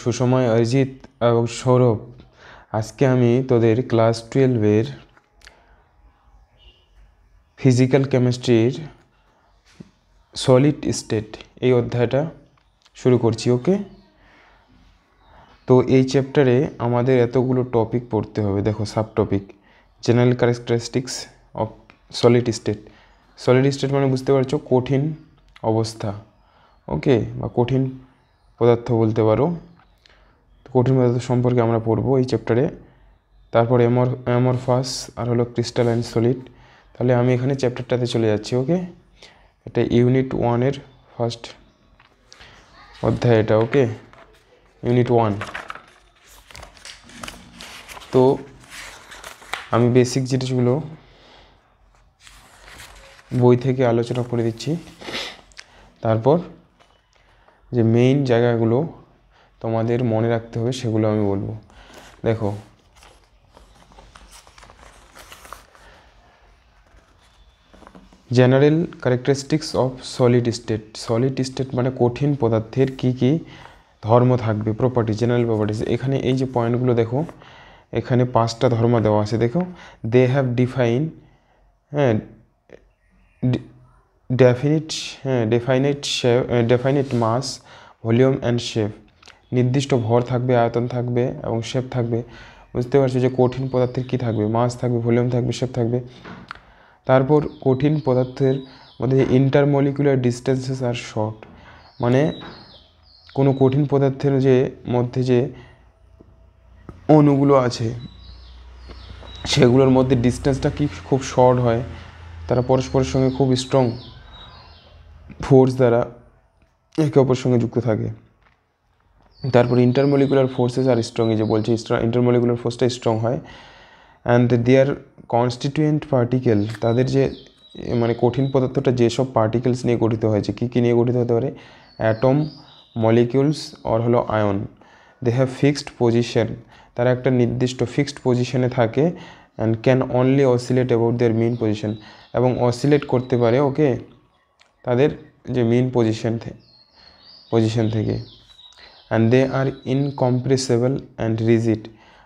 সুসময় অরিজিৎ এবং সৌরভ আজকে আমি তোদের ক্লাস টুয়েলভের ফিজিক্যাল কেমিস্ট্রির সলিড স্টেট এই অধ্যায়টা শুরু করছি ওকে তো এই চ্যাপ্টারে আমাদের এতগুলো টপিক পড়তে হবে দেখো sub topic general characteristics of solid state solid state মানে বুঝতে পারছো কঠিন অবস্থা ওকে বা কঠিন পদার্থ বলতে পারো কঠিন পদার্থ সম্পর্কে আমরা পড়ব এই চ্যাপ্টারে তারপর এমর অ্যামরফাস আর হলো ক্রিস্টাল অ্যান্ড সলিড তাহলে আমি এখানে চ্যাপ্টারটাতে চলে যাচ্ছি ওকে এটা ইউনিট ওয়ানের ফার্স্ট অধ্যায় এটা ওকে ইউনিট ওয়ান তো আমি বেসিক জিনিসগুলো বই থেকে আলোচনা করে দিচ্ছি তারপর যে মেইন জায়গাগুলো তোমাদের মনে রাখতে হবে সেগুলো আমি বলবো দেখো general characteristics of solid state solid state মানে কঠিন পদার্থের কি কি ধর্ম থাকবে প্রপার্টি জেনারেল প্রপার্টিস এখানে এই যে পয়েন্টগুলো দেখো এখানে পাঁচটা ধর্ম দেওয়া আছে দেখো দে হ্যাভ ডিফাইন হ্যাঁ ডেফিনিট হ্যাঁ definite shape definite mass volume and shape নির্দিষ্ট ভর থাকবে আয়তন থাকবে এবং শেপ থাকবে বুঝতে পারছো যে কঠিন পদার্থের কী থাকবে মাস থাকবে ভলিউম থাকবে শেপ থাকবে তারপর কঠিন পদার্থের মধ্যে ইন্টারমলিকুলার ডিস্টেন্সেস আর শর্ট মানে কোনো কঠিন পদার্থের যে মধ্যে যে অণুগুলো আছে সেগুলোর মধ্যে ডিস্টেন্সটা কি খুব শর্ট হয় তারা পরস্পরের সঙ্গে খুব স্ট্রং ফোর্স দ্বারা একে অপরের সঙ্গে যুক্ত থাকে তারপর ইন্টারমলিকুলার ফোর্সেস আর স্ট্রং এই যে বলছি ইন্টারমলিকুলার ফোর্সটা স্ট্রং হয় অ্যান্ড দেয়ার কনস্টিটিউয়েন্ট পার্টিকেল তাদের যে মানে কঠিন পদার্থটা যেসব পার্টিকেলস নিয়ে গঠিত হয়েছে কী কী নিয়ে গঠিত হতে পারে অ্যাটম মলিকিউলস অর হলো ion they have fixed position তারা একটা নির্দিষ্ট ফিক্সড পজিশনে থাকে and can only oscillate about their mean position এবং অসিলেট করতে পারে ওকে তাদের যে মেন পজিশন পজিশন থেকে and they are incompressible and rigid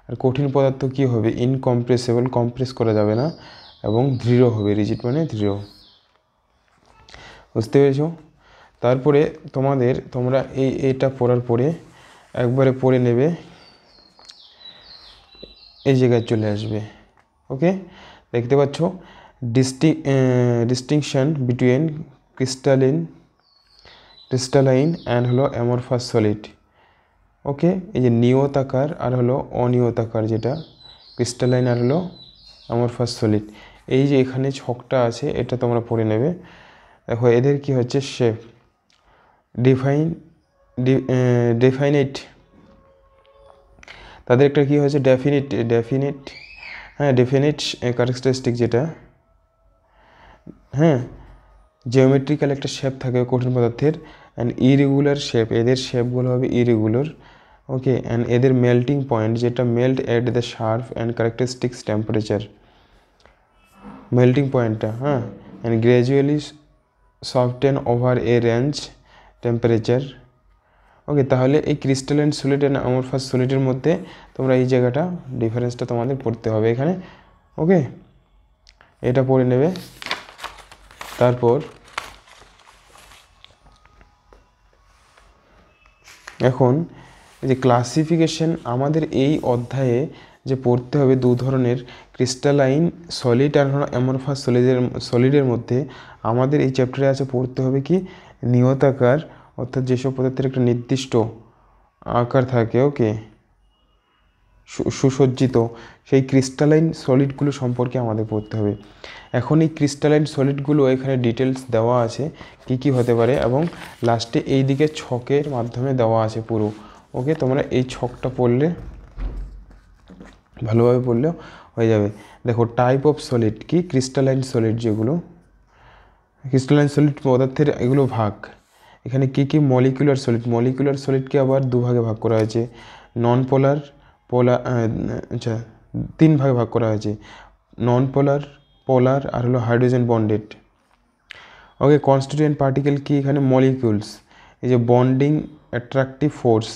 আর কঠিন পদার্থ কি হবে ইনকম্প্রেসেবল কম্প্রেস করা যাবে না এবং দৃঢ় হবে রিজিড মানে দৃঢ় বুঝতে পেরেছ তারপরে তোমাদের তোমরা এই এটা পড়ার পরে একবারে পড়ে নেবে এই জায়গায় চলে আসবে ওকে দেখতে পাচ্ছ ডিস্টি distinction between crystalline crystalline and হলো অ্যামরফাস সলিড ওকে এই যে নিয়তাকার আর হলো অনিয়তাকার যেটা ক্রিস্টালাইন আর হলো আমার ফার্স্ট সলিড এই যে এখানে ছকটা আছে এটা তোমরা পড়ে নেবে দেখো এদের কি হচ্ছে শেপ ডিফাইন ডেফাইনিট তাদের একটা কী হয়েছে ডেফিনিট ডেফিনিট হ্যাঁ ডেফিনিট ক্যারেক্টারিস্টিক যেটা হ্যাঁ জিওমেট্রিক্যাল একটা শেপ থাকে কঠিন পদার্থের অ্যান্ড ইরেগুলার শেপ এদের শেপগুলো হবে ইরেগুলার ওকে অ্যান্ড এদের মেল্টিং পয়েন্ট যেটা melt at the sharp and characteristics temperature melting পয়েন্টটা হ্যাঁ and gradually soften over a range temperature okay তাহলে এই crystal and solid and amorphous সুলেটের মধ্যে তোমরা এই জায়গাটা ডিফারেন্সটা তোমাদের পড়তে হবে এখানে ওকে এটা পড়ে নেবে তারপর এখন যে ক্লাসিফিকেশন আমাদের এই অধ্যায়ে যে পড়তে হবে দু ধরনের ক্রিস্টালাইন সলিড আর অ্যামরফাস সলিডের সলিডের মধ্যে আমাদের এই চ্যাপ্টারে আছে পড়তে হবে কি নিয়তাকার অর্থাৎ যেসব পদার্থের একটা নির্দিষ্ট আকার থাকে ওকে সুসজ্জিত সেই ক্রিস্টালাইন সলিডগুলো সম্পর্কে আমাদের পড়তে হবে এখন এই ক্রিস্টালাইন সলিডগুলো এখানে ডিটেলস দেওয়া আছে কি কি হতে পারে এবং লাস্টে এই দিকে ছকের মাধ্যমে দেওয়া আছে পুরো ওকে তোমরা এই ছকটা পড়লে ভালোভাবে পড়লেও হয়ে যাবে দেখো টাইপ অফ সলিড কি ক্রিস্টালাইন সলিড যেগুলো ক্রিস্টালাইন সলিড পদার্থের এগুলো ভাগ এখানে কি কি মলিকুলার সলিড মলিকুলার সলিডকে আবার দুভাগে ভাগ করা হয়েছে নন পোলার পোলার আচ্ছা তিন ভাগে ভাগ করা হয়েছে নন পোলার পোলার আর হলো hydrogen bonded okay constituent particle কি এখানে মলিকিউলস এই যে বন্ডিং অ্যাট্রাক্টিভ ফোর্স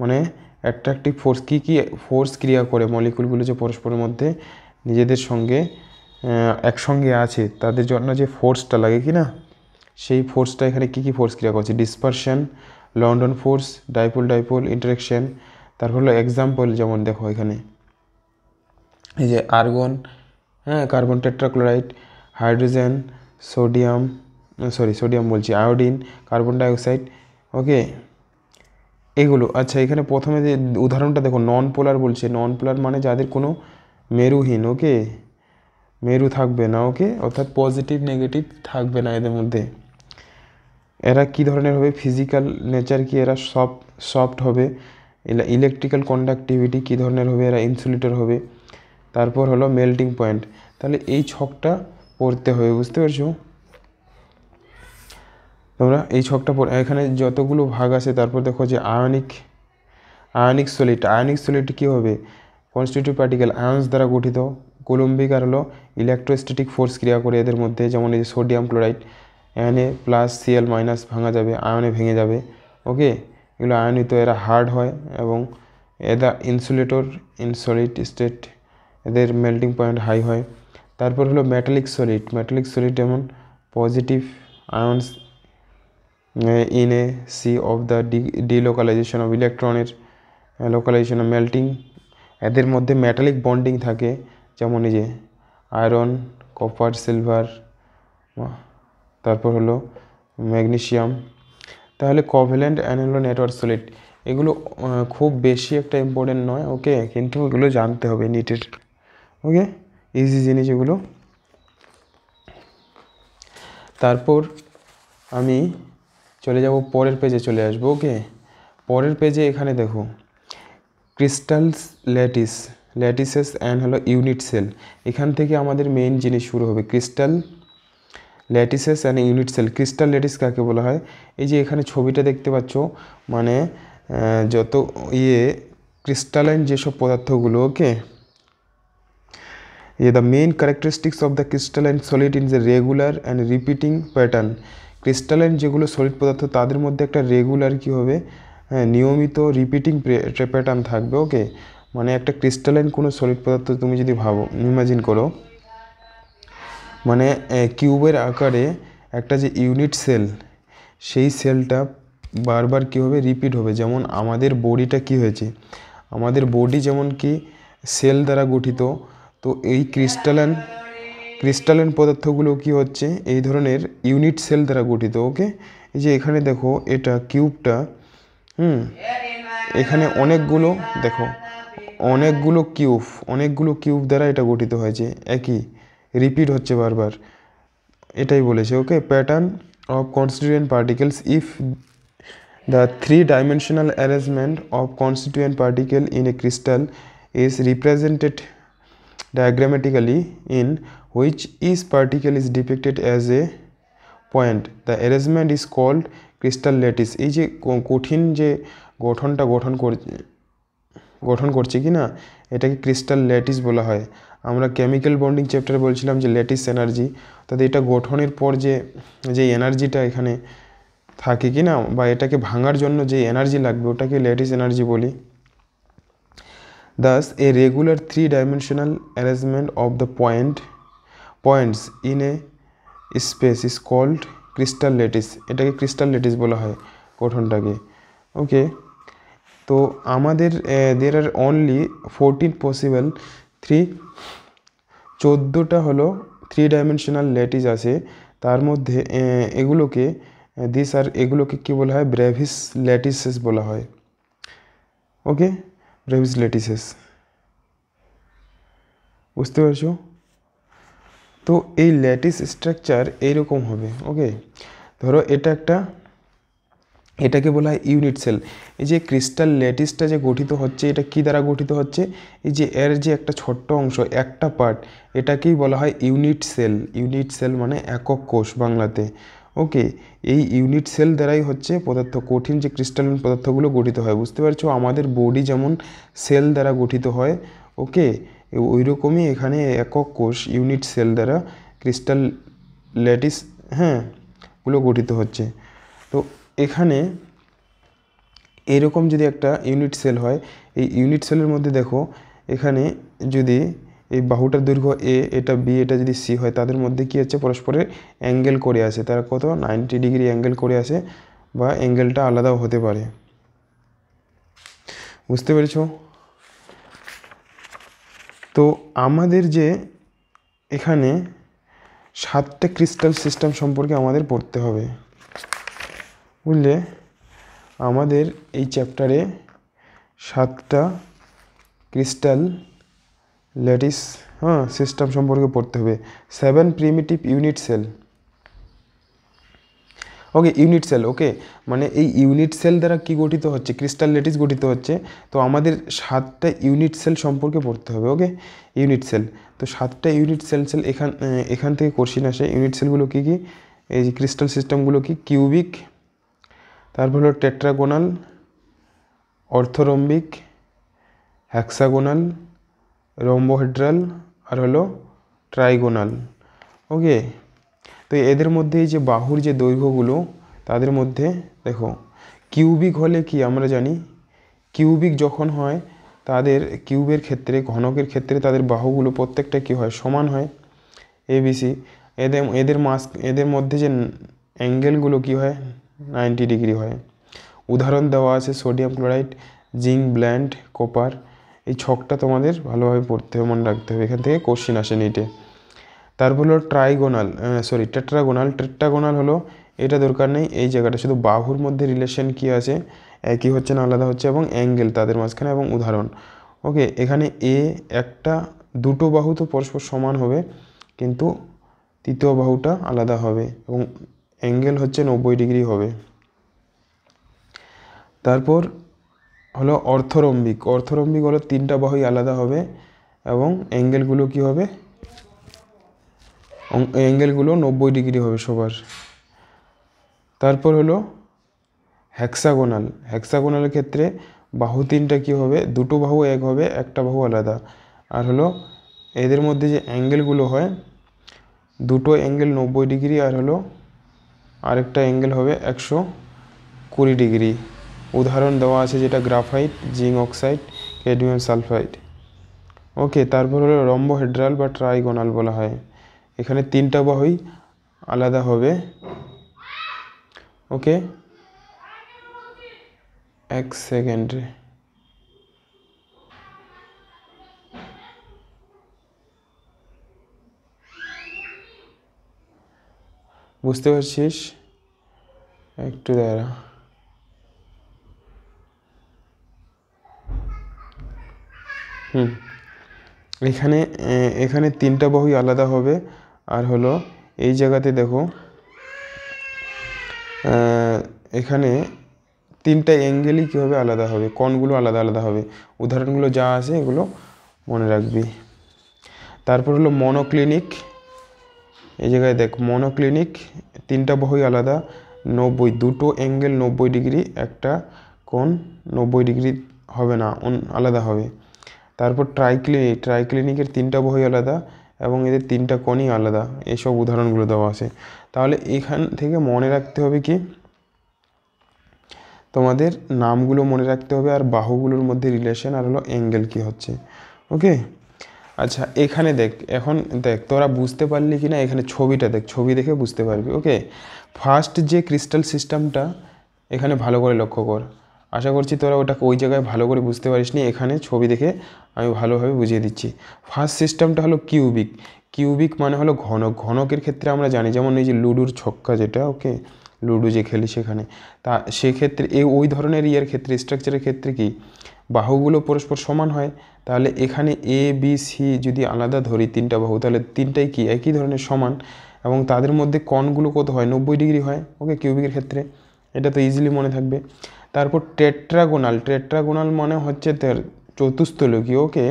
মানে অ্যাট্রাকটিভ ফোর্স কী কী ফোর্স ক্রিয়া করে মলিকুলগুলো যে পরস্পরের মধ্যে নিজেদের সঙ্গে একসঙ্গে আছে তাদের জন্য যে ফোর্সটা লাগে কি না সেই ফোর্সটা এখানে কী কী ফোর্স ক্রিয়া করছে dispersion London force dipole dipole interaction তারপর হলো এক্সাম্পল যেমন দেখো এখানে এই যে আর্গন হ্যাঁ carbon tetrachloride hydrogen sodium sorry sodium বলছি আয়োডিন কার্বন ডাইঅক্সাইড ওকে এগুলো আচ্ছা এখানে প্রথমে যে উদাহরণটা দেখো নন পোলার বলছে নন পোলার মানে যাদের কোনো মেরুহীন ওকে মেরু থাকবে না ওকে অর্থাৎ পজিটিভ নেগেটিভ থাকবে না এদের মধ্যে এরা কি ধরনের হবে ফিজিক্যাল নেচার কি এরা সফট সফট হবে ইলেকট্রিক্যাল কন্ডাক্টিভিটি কী ধরনের হবে এরা ইনসুলেটর হবে তারপর হলো মেল্টিং পয়েন্ট তাহলে এই ছকটা পড়তে হবে বুঝতে পারছো তোমরা এই ছকটা পড়ে এখানে যতগুলো ভাগ আছে তারপর দেখো যে ionic ionic solid ionic solid কী হবে কনস্টিটিউটিভ পার্টিকেল আয়ন্স দ্বারা গঠিত আর হলো ইলেকট্রোস্ট্যাটিক ফোর্স ক্রিয়া করে এদের মধ্যে যেমন এই যে sodium chloride N A plus CL minus ভাঙা যাবে আয়নে ভেঙে যাবে ওকে এগুলো আয়নিত এরা হার্ড হয় এবং এদা ইনসুলেটর ইনসলিড স্টেট এদের মেল্টিং পয়েন্ট হাই হয় তারপর হলো ম্যাটালিক সলিড ম্যাটালিক সলিড যেমন positive ions in a sea of the de delocalization of electron এর localization of এদের মধ্যে metallic বন্ডিং থাকে যেমন এই যে আয়রন কপার সিলভার তারপর হলো ম্যাগনেশিয়াম তাহলে কোভ্যালেন্ট অ্যান্ড নেটওয়ার্ক সলিড এগুলো খুব বেশি একটা ইম্পর্টেন্ট নয় ওকে কিন্তু এগুলো জানতে হবে নিটের ওকে ইজি জিনিস এগুলো তারপর আমি চলে যাব পরের পেজে চলে আসবো ওকে পরের পেজে এখানে দেখো ক্রিস্টালস ল্যাটিস ল্যাটিসেস অ্যান্ড হলো ইউনিট সেল এখান থেকে আমাদের মেইন জিনিস শুরু হবে crystal lattices and unit cell crystal lattice কাকে বলা হয় এই যে এখানে ছবিটা দেখতে পাচ্ছ মানে যত ইয়ে ক্রিস্টালাইন যেসব পদার্থগুলো okay the main characteristics of the crystalline solid in the regular and repeating pattern crystalline যেগুলো সলিড পদার্থ তাদের মধ্যে একটা রেগুলার কি হবে হ্যাঁ, নিয়মিত রিপিটিং প্যাটার্ন থাকবে ওকে মানে একটা ক্রিস্টালাইন কোনো সলিড পদার্থ তুমি যদি ভাবো ইমাজিন করো মানে কিউবের আকারে একটা যে ইউনিট সেল সেই সেলটা বারবার কি হবে রিপিট হবে যেমন আমাদের বডিটা কি হয়েছে আমাদের বডি যেমন কি সেল দ্বারা গঠিত তো এই ক্রিস্টালাইন ক্রিস্টালিন পদার্থগুলো কি হচ্ছে এই ধরনের ইউনিট সেল দ্বারা গঠিত ওকে এই যে এখানে দেখো এটা কিউবটা হুম এখানে অনেকগুলো দেখো অনেকগুলো কিউব অনেকগুলো কিউব দ্বারা এটা গঠিত হয়েছে একই রিপিট হচ্ছে বারবার এটাই বলেছে okay pattern of constituent particles if the three dimensional arrangement of constituent particle in a crystal is represented diagrammatically in which each particle is depicted as a point the arrangement is called crystal lattice এই যে কঠিন যে গঠনটা গঠন করছে গঠন করছে কি না এটাকে ক্রিস্টাল ল্যাটিস বলা হয় আমরা কেমিক্যাল বন্ডিং চ্যাপ্টারে বলছিলাম যে ল্যাটিস এনার্জি তাতে এটা গঠনের পর যে যে এনার্জিটা এখানে থাকে কি না বা এটাকে ভাঙার জন্য যে এনার্জি লাগবে ওটাকে ল্যাটিস এনার্জি বলি thus a regular three dimensional arrangement of the point points in a space is called crystal lattice এটাকে ক্রিস্টাল লেটিস বলা হয় গঠনটাকে ওকে তো আমাদের there are only fourteen possible three চোদ্দোটা হলো থ্রি ডাইমেনশনাল লেটিস আছে তার মধ্যে এগুলোকে দিস আর এগুলোকে কী বলা হয় ব্রেভিস লেটিসেস বলা হয় ওকে ব্রেভিস লেটিসেস বুঝতে পারছো তো এই ল্যাটিস স্ট্রাকচার এইরকম হবে ওকে ধরো এটা একটা এটাকে বলা হয় ইউনিট সেল এই যে ক্রিস্টাল ল্যাটিসটা যে গঠিত হচ্ছে এটা কি দ্বারা গঠিত হচ্ছে এই যে এর যে একটা ছোট্ট অংশ একটা পার্ট এটাকেই বলা হয় ইউনিট সেল ইউনিট সেল মানে একক কোষ বাংলাতে ওকে এই ইউনিট সেল দ্বারাই হচ্ছে পদার্থ কঠিন যে ক্রিস্টালিন পদার্থগুলো গঠিত হয় বুঝতে পারছো আমাদের বডি যেমন সেল দ্বারা গঠিত হয় ওকে ওই রকমই এখানে একক কোষ ইউনিট সেল দ্বারা ক্রিস্টাল ল্যাটিস হ্যাঁ গুলো গঠিত হচ্ছে তো এখানে এরকম যদি একটা ইউনিট সেল হয় এই ইউনিট সেলের মধ্যে দেখো এখানে যদি এই বাহুটার দৈর্ঘ্য এ এটা বি এটা যদি সি হয় তাদের মধ্যে কি হচ্ছে পরস্পরের অ্যাঙ্গেল করে আছে তারা কত নাইনটি ডিগ্রি অ্যাঙ্গেল করে আছে বা অ্যাঙ্গেলটা আলাদাও হতে পারে বুঝতে পেরেছো তো আমাদের যে এখানে সাতটা ক্রিস্টাল সিস্টেম সম্পর্কে আমাদের পড়তে হবে বুঝলে আমাদের এই চ্যাপ্টারে সাতটা ক্রিস্টাল ল্যাটিস হ্যাঁ সিস্টেম সম্পর্কে পড়তে হবে seven primitive unit cell okay unit cell okay মানে এই ইউনিট সেল দ্বারা কি গঠিত হচ্ছে ক্রিস্টাল লেটিস গঠিত হচ্ছে তো আমাদের সাতটা ইউনিট সেল সম্পর্কে পড়তে হবে ওকে ইউনিট সেল তো সাতটা ইউনিট সেল সেল এখান এখান থেকে কোশ্চিন আসে ইউনিট সেলগুলো কী কী এই যে ক্রিস্টাল সিস্টেমগুলো কি কিউবিক তারপর হলো টেট্রাগোনাল অর্থরম্বিক হ্যাক্সাগোনাল রম্বোহেড্রাল আর হলো ট্রাইগোনাল ওকে তো এদের মধ্যে এই যে বাহুর যে দৈর্ঘ্যগুলো তাদের মধ্যে দেখো কিউবিক হলে কি আমরা জানি কিউবিক যখন হয় তাদের কিউবের ক্ষেত্রে ঘনকের ক্ষেত্রে তাদের বাহুগুলো প্রত্যেকটা কী হয় সমান হয় এবিসি এদের এদের মাস এদের মধ্যে যে অ্যাঙ্গেলগুলো কী হয় নাইনটি ডিগ্রি হয় উদাহরণ দেওয়া আছে sodium chloride zinc blende copper এই ছকটা তোমাদের ভালোভাবে পড়তে হবে মনে রাখতে হবে এখান থেকে কোশ্চিন আসে নিটে তারপর হলো ট্রাইগোনাল সরি টেট্রাগোনাল টেট্রাগোনাল হলো এটা দরকার নেই এই জায়গাটা শুধু বাহুর মধ্যে রিলেশন কি আছে একই হচ্ছে না আলাদা হচ্ছে এবং অ্যাঙ্গেল তাদের মাঝখানে এবং উদাহরণ ওকে এখানে এ একটা দুটো বাহু তো পরস্পর সমান হবে কিন্তু তৃতীয় বাহুটা আলাদা হবে এবং অ্যাঙ্গেল হচ্ছে নব্বই ডিগ্রি হবে তারপর হলো অর্থরম্বিক অর্থরম্বিক হলো তিনটা বাহুই আলাদা হবে এবং অ্যাঙ্গেলগুলো কি হবে অ্যাঙ্গেলগুলো নব্বই ডিগ্রি হবে সবার তারপর হলো হ্যাক্সাগোনাল হ্যাক্সাগোনালের ক্ষেত্রে বাহু তিনটা কী হবে দুটো বাহু এক হবে একটা বাহু আলাদা আর হলো এদের মধ্যে যে অ্যাঙ্গেলগুলো হয় দুটো অ্যাঙ্গেল নব্বই ডিগ্রি আর হলো আরেকটা অ্যাঙ্গেল হবে একশো কুড়ি ডিগ্রি উদাহরণ দেওয়া আছে যেটা graphite zinc oxide cadmium sulphide okay তারপর হলো হেড্রাল বা ট্রাইগোনাল বলা হয় এখানে তিনটা বাহুই আলাদা হবে ওকে এক সেকেন্ডে বুঝতে পারছিস একটু দাঁড়া হুম এখানে এখানে তিনটা বই আলাদা হবে আর হলো এই জায়গাতে দেখো এখানে তিনটা অ্যাঙ্গেলই কীভাবে আলাদা হবে কনগুলো আলাদা আলাদা হবে উদাহরণগুলো যা আছে এগুলো মনে রাখবি তারপর হলো মনোক্লিনিক এই জায়গায় দেখ মনোক্লিনিক তিনটা বই আলাদা নব্বই দুটো অ্যাঙ্গেল নব্বই ডিগ্রি একটা কোন নব্বই ডিগ্রি হবে না আলাদা হবে তারপর ট্রাইক্লিনিক ট্রাইক্লিনিকের তিনটা বই আলাদা এবং এদের তিনটা কোণই আলাদা এসব উদাহরণগুলো দেওয়া আছে তাহলে এখান থেকে মনে রাখতে হবে কি তোমাদের নামগুলো মনে রাখতে হবে আর বাহুগুলোর মধ্যে রিলেশন আর হলো অ্যাঙ্গেল কি হচ্ছে ওকে আচ্ছা এখানে দেখ এখন দেখ তোরা বুঝতে পারলি কি না এখানে ছবিটা দেখ ছবি দেখে বুঝতে পারবি ওকে ফার্স্ট যে ক্রিস্টাল সিস্টেমটা এখানে ভালো করে লক্ষ্য কর আশা করছি তোরা ওটা ওই জায়গায় ভালো করে বুঝতে পারিস নি এখানে ছবি দেখে আমি ভালোভাবে বুঝিয়ে দিচ্ছি ফার্স্ট সিস্টেমটা হলো কিউবিক কিউবিক মানে হলো ঘনক ঘনকের ক্ষেত্রে আমরা জানি যেমন এই যে লুডুর ছক্কা যেটা ওকে লুডু যে খেলি সেখানে তা সেক্ষেত্রে এই ওই ধরনের ইয়ের ক্ষেত্রে স্ট্রাকচারের ক্ষেত্রে কি বাহুগুলো পরস্পর সমান হয় তাহলে এখানে এ বি সি যদি আলাদা ধরি তিনটা বাহু তাহলে তিনটাই কি একই ধরনের সমান এবং তাদের মধ্যে কণগুলো কত হয় নব্বই ডিগ্রি হয় ওকে কিউবিকের ক্ষেত্রে এটা তো ইজিলি মনে থাকবে তারপর টেট্রাগোনাল টেট্রাগোনাল মানে হচ্ছে চতুস্থলকী ওকে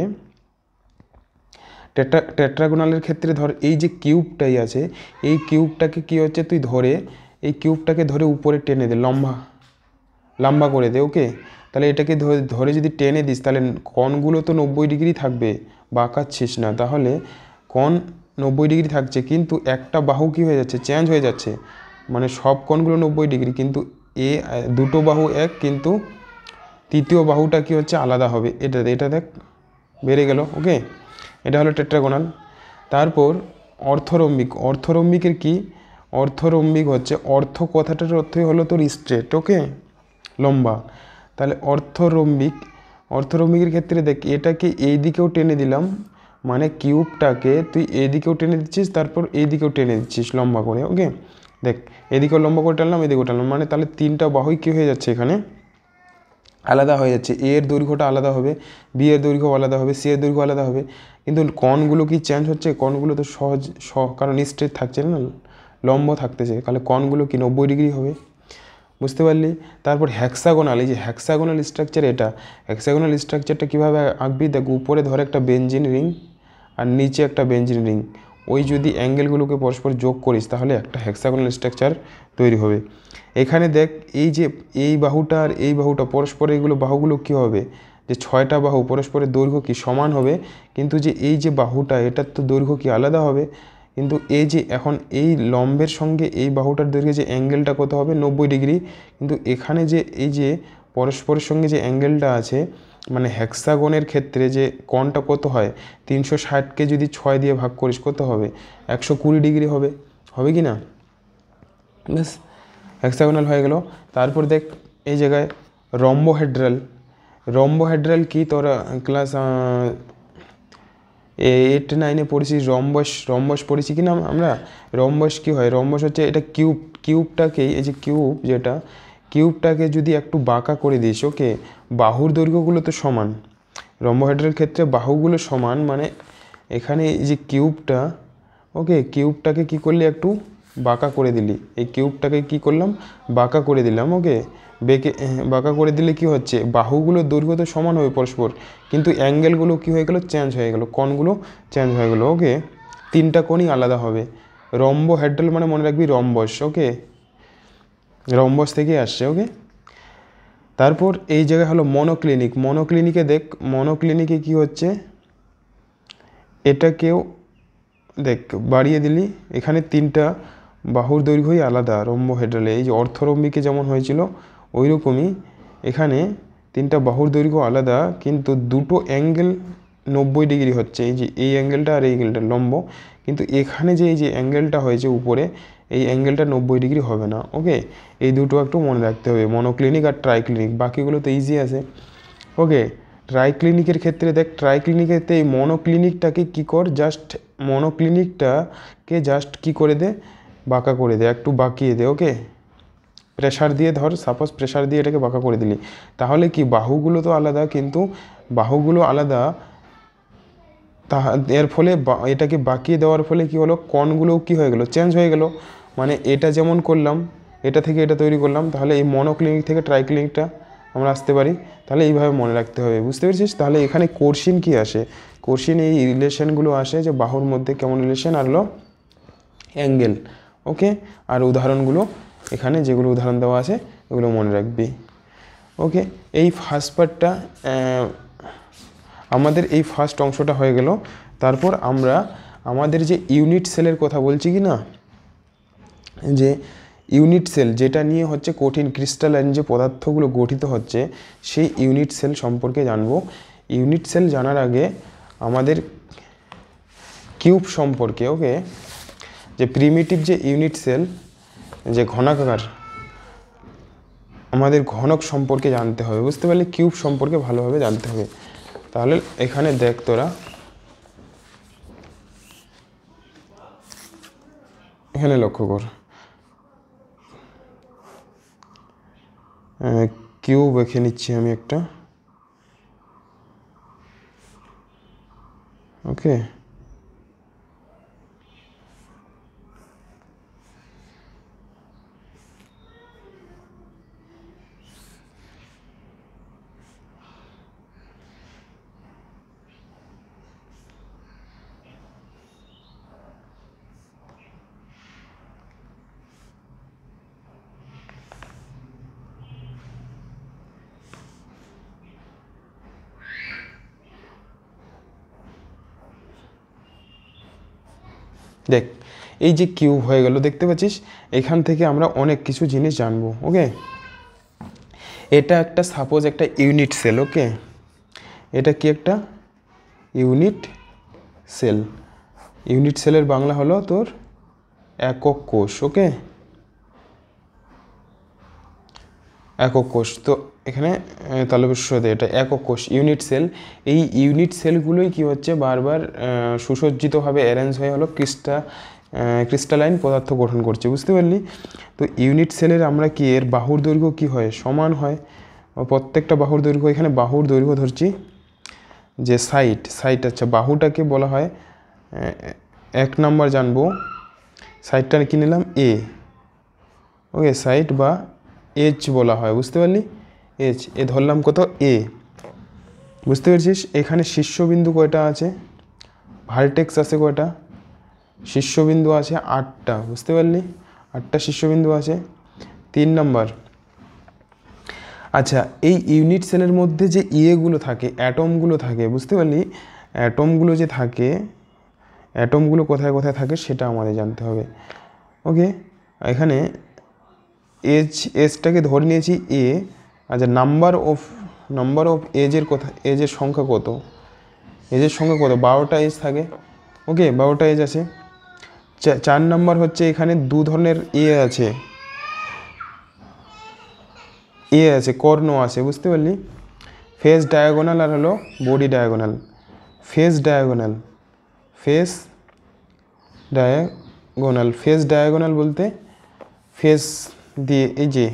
টেট্রা টেট্রাগোনালের ক্ষেত্রে ধর এই যে কিউবটাই আছে এই কিউবটাকে কি হচ্ছে তুই ধরে এই কিউবটাকে ধরে উপরে টেনে দে লম্বা লম্বা করে দে ওকে তাহলে এটাকে ধরে যদি টেনে দিস তাহলে কণগুলো তো নব্বই ডিগ্রি থাকবে বাঁকাচ্ছিস না তাহলে কণ নব্বই ডিগ্রি থাকছে কিন্তু একটা বাহু কি হয়ে যাচ্ছে চেঞ্জ হয়ে যাচ্ছে মানে সব কণগুলো নব্বই ডিগ্রি কিন্তু এ দুটো বাহু এক কিন্তু তৃতীয় বাহুটা কি হচ্ছে আলাদা হবে এটা এটা দেখ বেড়ে গেল ওকে এটা হলো টেট্রাগোনাল তারপর অর্থরম্বিক অর্থরম্বিকের কি অর্থরম্বিক হচ্ছে অর্থ কথাটার অর্থই হলো তোর স্ট্রেট ওকে লম্বা তাহলে অর্থরম্বিক অর্থরম্বিকের ক্ষেত্রে দেখ এটাকে এই দিকেও টেনে দিলাম মানে কিউবটাকে তুই এদিকেও টেনে দিচ্ছিস তারপর এইদিকেও টেনে দিচ্ছিস লম্বা করে ওকে দেখ এদিকেও লম্ব করে টানলাম এদিকেও টানলাম মানে তাহলে তিনটা বাহুই কী হয়ে যাচ্ছে এখানে আলাদা হয়ে যাচ্ছে এ এর দৈর্ঘ্যটা আলাদা হবে বি এর দৈর্ঘ্য আলাদা হবে সি এর দৈর্ঘ্য আলাদা হবে কিন্তু কণগুলো কি চেঞ্জ হচ্ছে কণগুলো তো সহজ সহ কারণ স্ট্রেট থাকছে না লম্ব থাকতেছে তাহলে কনগুলো কি নব্বই ডিগ্রি হবে বুঝতে পারলি তারপর হ্যাক্সাগোনাল এই যে হ্যাক্সাগোনাল স্ট্রাকচার এটা হ্যাক্সাগোনাল স্ট্রাকচারটা কীভাবে আঁকবি দেখ উপরে ধরে একটা বেঞ্জিন রিং আর নিচে একটা বেঞ্জিন রিং ওই যদি অ্যাঙ্গেলগুলোকে পরস্পর যোগ করিস তাহলে একটা হেক্সাগোনাল স্ট্রাকচার তৈরি হবে এখানে দেখ এই যে এই বাহুটা আর এই বাহুটা পরস্পর এইগুলো বাহুগুলো কী হবে যে ছয়টা বাহু পরস্পরের দৈর্ঘ্য কি সমান হবে কিন্তু যে এই যে বাহুটা এটার তো দৈর্ঘ্য কি আলাদা হবে কিন্তু এই যে এখন এই লম্বের সঙ্গে এই বাহুটার দৈর্ঘ্যে যে অ্যাঙ্গেলটা কত হবে নব্বই ডিগ্রি কিন্তু এখানে যে এই যে পরস্পরের সঙ্গে যে অ্যাঙ্গেলটা আছে মানে হ্যাক্সাগনের ক্ষেত্রে যে কোণটা কত হয় তিনশো ষাটকে যদি ছয় দিয়ে ভাগ করিস কত হবে একশো কুড়ি ডিগ্রি হবে হবে কি না ব্যাস হেক্সাগোনাল হয়ে গেল তারপর দেখ এই জায়গায় রম্বোহেড্রাল রম্বোহেড্রাল কি তোরা ক্লাস এইট নাইনে পড়েছি রম্বস রম্বস পড়েছি কি না আমরা রম্বস কি হয় রম্বস হচ্ছে এটা কিউব কিউবটাকেই এই যে কিউব যেটা কিউবটাকে যদি একটু বাঁকা করে দিস ওকে বাহুর দৈর্ঘ্যগুলো তো সমান রম্বহাইড্রের ক্ষেত্রে বাহুগুলো সমান মানে এখানে এই যে কিউবটা ওকে কিউবটাকে কি করলি একটু বাঁকা করে দিলি এই কিউবটাকে কি করলাম বাঁকা করে দিলাম ওকে বেঁকে বাঁকা করে দিলে কি হচ্ছে বাহুগুলোর দৈর্ঘ্য তো সমান হবে পরস্পর কিন্তু অ্যাঙ্গেলগুলো কি হয়ে গেলো চেঞ্জ হয়ে গেল কনগুলো চেঞ্জ হয়ে গেলো ওকে তিনটা কোণই আলাদা হবে রম্ব হ্যাড্রেল মানে মনে রাখবি রম্বস ওকে রম্বস থেকে আসছে ওকে তারপর এই জায়গায় হলো মনোক্লিনিক মনোক্লিনিকে দেখ মনোক্লিনিকে কি হচ্ছে এটাকেও দেখ বাড়িয়ে দিলি এখানে তিনটা বাহুর দৈর্ঘ্যই আলাদা রম্ব হেডালে এই যে অর্থরম্বিকে যেমন হয়েছিল ওই রকমই এখানে তিনটা বাহুর দৈর্ঘ্য আলাদা কিন্তু দুটো অ্যাঙ্গেল নব্বই ডিগ্রি হচ্ছে এই যে এই অ্যাঙ্গেলটা আর এই অ্যাঙ্গেলটা লম্ব কিন্তু এখানে যে এই যে অ্যাঙ্গেলটা হয়েছে উপরে এই অ্যাঙ্গেলটা নব্বই ডিগ্রি হবে না ওকে এই দুটো একটু মনে রাখতে হবে মনোক্লিনিক আর ক্লিনিক বাকিগুলো তো ইজি আছে ওকে ক্লিনিকের ক্ষেত্রে দেখ ট্রাই ট্রাইক্লিনিকেতে এই মনোক্লিনিকটাকে কী কর জাস্ট মনোক্লিনিকটাকে জাস্ট কি করে দে বাঁকা করে দে একটু বাঁকিয়ে দে ওকে প্রেশার দিয়ে ধর সাপোজ প্রেশার দিয়ে এটাকে বাঁকা করে দিলি তাহলে কি বাহুগুলো তো আলাদা কিন্তু বাহুগুলো আলাদা তাহা এর ফলে এটাকে বাঁকিয়ে দেওয়ার ফলে কি হলো কণগুলোও কি হয়ে গেলো চেঞ্জ হয়ে গেলো মানে এটা যেমন করলাম এটা থেকে এটা তৈরি করলাম তাহলে এই মনোক্লিনিক থেকে ট্রাইক্লিনিকটা আমরা আসতে পারি তাহলে এইভাবে মনে রাখতে হবে বুঝতে পেরেছিস তাহলে এখানে কোর্সিন কি আসে কোর্সিন এই রিলেশনগুলো আসে যে বাহুর মধ্যে কেমন রিলেশন আর হলো অ্যাঙ্গেল ওকে আর উদাহরণগুলো এখানে যেগুলো উদাহরণ দেওয়া আছে এগুলো মনে রাখবি ওকে এই ফার্স্ট পার্টটা আমাদের এই ফার্স্ট অংশটা হয়ে গেল তারপর আমরা আমাদের যে ইউনিট সেলের কথা বলছি কি না যে ইউনিট সেল যেটা নিয়ে হচ্ছে কঠিন ক্রিস্টালাইন যে পদার্থগুলো গঠিত হচ্ছে সেই ইউনিট সেল সম্পর্কে জানব ইউনিট সেল জানার আগে আমাদের কিউব সম্পর্কে ওকে যে প্রিমিটিভ যে ইউনিট সেল যে ঘনাকার আমাদের ঘনক সম্পর্কে জানতে হবে বুঝতে পারলে কিউব সম্পর্কে ভালোভাবে জানতে হবে তাহলে এখানে দেখ তোরা এখানে লক্ষ্য কর কিউব এঁকে নিচ্ছি আমি একটা ওকে দেখ এই যে কিউব হয়ে গেল দেখতে পাচ্ছিস এখান থেকে আমরা অনেক কিছু জিনিস জানবো ওকে এটা একটা সাপোজ একটা ইউনিট সেল ওকে এটা কি একটা ইউনিট সেল ইউনিট সেলের বাংলা হলো তোর একক কোষ ওকে একক কোষ তো এখানে তালুকেশ্বরতে এটা একক কোষ ইউনিট সেল এই ইউনিট সেলগুলোই কি হচ্ছে বারবার সুসজ্জিতভাবে অ্যারেঞ্জ হয়ে হলো ক্রিস্টা ক্রিস্টালাইন পদার্থ গঠন করছে বুঝতে পারলি তো ইউনিট সেলের আমরা কি এর বাহুর দৈর্ঘ্য কি হয় সমান হয় প্রত্যেকটা বাহুর দৈর্ঘ্য এখানে বাহুর দৈর্ঘ্য ধরছি যে সাইট সাইট আচ্ছা বাহুটাকে বলা হয় এক নাম্বার জানবো সাইটটা কি নিলাম এ ওকে সাইট বা এজ বলা হয় বুঝতে পারলি এইচ এ ধরলাম কত এ বুঝতে পেরেছিস এখানে শীর্ষবিন্দু কয়টা আছে ভার্টেক্স আছে কয়টা শীর্ষবিন্দু আছে আটটা বুঝতে পারলি আটটা শীর্ষবিন্দু আছে তিন নম্বর আচ্ছা এই ইউনিট সেলের মধ্যে যে ইয়েগুলো থাকে অ্যাটমগুলো থাকে বুঝতে পারলি অ্যাটমগুলো যে থাকে অ্যাটমগুলো কোথায় কোথায় থাকে সেটা আমাদের জানতে হবে ওকে এখানে এইচ এসটাকে ধরে নিয়েছি এ আচ্ছা নাম্বার অফ নাম্বার অফ এজের কথা এজের সংখ্যা কত এজের সংখ্যা কত বারোটা এজ থাকে ওকে বারোটা এজ আছে চার নাম্বার হচ্ছে এখানে দু ধরনের এ আছে এ আছে কর্ণ আছে বুঝতে পারলি ফেস ডায়াগোনাল আর হলো body diagonal face diagonal face diagonal face diagonal বলতে ফেস দিয়ে এই যে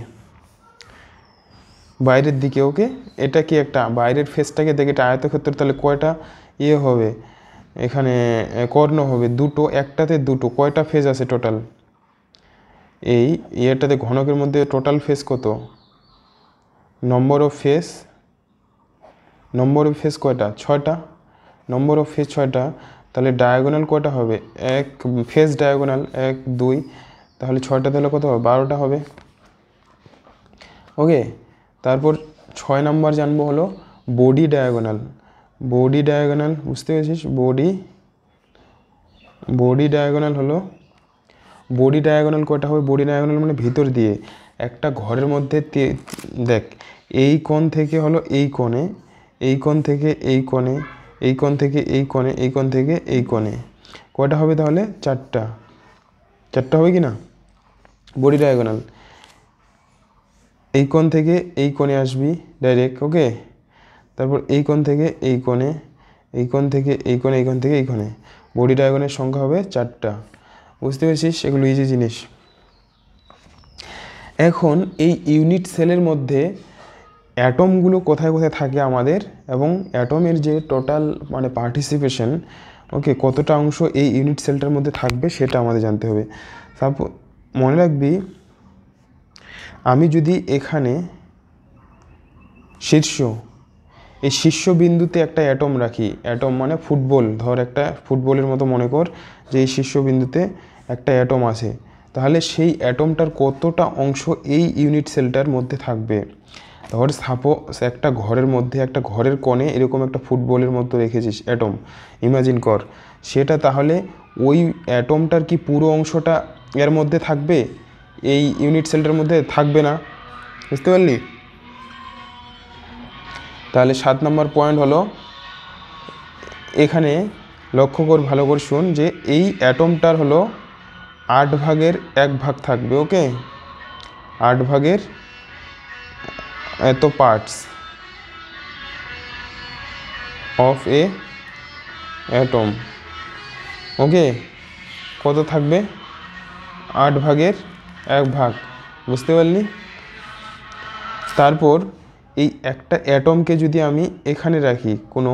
বাইরের দিকে ওকে এটা কি একটা বাইরের ফেসটাকে দেখে এটা আয়তক্ষেত্র তাহলে কয়টা ইয়ে হবে এখানে কর্ণ হবে দুটো একটাতে দুটো কয়টা ফেজ আছে টোটাল এই ইয়েটাতে ঘনকের মধ্যে টোটাল ফেস কত number of face number of face কয়টা ছয়টা নম্বর অফ ফেস ছয়টা তাহলে ডায়াগোনাল কয়টা হবে এক ফেস ডায়াগোনাল এক দুই তাহলে ছয়টা তাহলে কত হবে বারোটা হবে ওকে তারপর ছয় নম্বর জানবো হলো বডি ডায়াগোনাল বডি ডায়াগোনাল বুঝতে পেরেছিস বডি বডি ডায়াগোনাল হলো বডি ডায়াগোনাল কটা হবে বডি ডায়াগোনাল মানে ভিতর দিয়ে একটা ঘরের মধ্যে দেখ এই কোণ থেকে হলো এই কোণে এই কোণ থেকে এই কোণে এই কোণ থেকে এই কোণে এই কোণ থেকে এই কোণে কটা হবে তাহলে চারটা চারটা হবে কি না বডি ডায়াগোনাল এই কোণ থেকে এই কোণে আসবি ডাইরেক্ট ওকে তারপর এই কোণ থেকে এই কোণে এই কোণ থেকে এই কোণে এই কোণ থেকে এই কোণে বডি ডায়াগনের সংখ্যা হবে চারটা বুঝতে পেরেছিস এগুলো ইজি জিনিস এখন এই ইউনিট সেলের মধ্যে অ্যাটমগুলো কোথায় কোথায় থাকে আমাদের এবং অ্যাটমের যে টোটাল মানে পার্টিসিপেশন ওকে কতটা অংশ এই ইউনিট সেলটার মধ্যে থাকবে সেটা আমাদের জানতে হবে সাপো মনে রাখবি আমি যদি এখানে শীর্ষ এই শীর্ষবিন্দুতে একটা অ্যাটম রাখি অ্যাটম মানে ফুটবল ধর একটা ফুটবলের মতো মনে কর যে এই শীর্ষবিন্দুতে একটা অ্যাটম আছে তাহলে সেই অ্যাটমটার কতটা অংশ এই ইউনিট সেলটার মধ্যে থাকবে ধর সাপোজ একটা ঘরের মধ্যে একটা ঘরের কোণে এরকম একটা ফুটবলের মতো রেখেছিস অ্যাটম ইমাজিন কর সেটা তাহলে ওই অ্যাটমটার কি পুরো অংশটা এর মধ্যে থাকবে এই ইউনিট সেলটার মধ্যে থাকবে না বুঝতে পারলি তাহলে সাত নম্বর পয়েন্ট হলো এখানে লক্ষ্য কর ভালো করে শুন যে এই অ্যাটমটার হলো আট ভাগের এক ভাগ থাকবে ওকে আট ভাগের এত parts of a atom okay কত থাকবে আট ভাগের এক ভাগ বুঝতে পারলি তারপর এই একটা অ্যাটমকে যদি আমি এখানে রাখি কোনো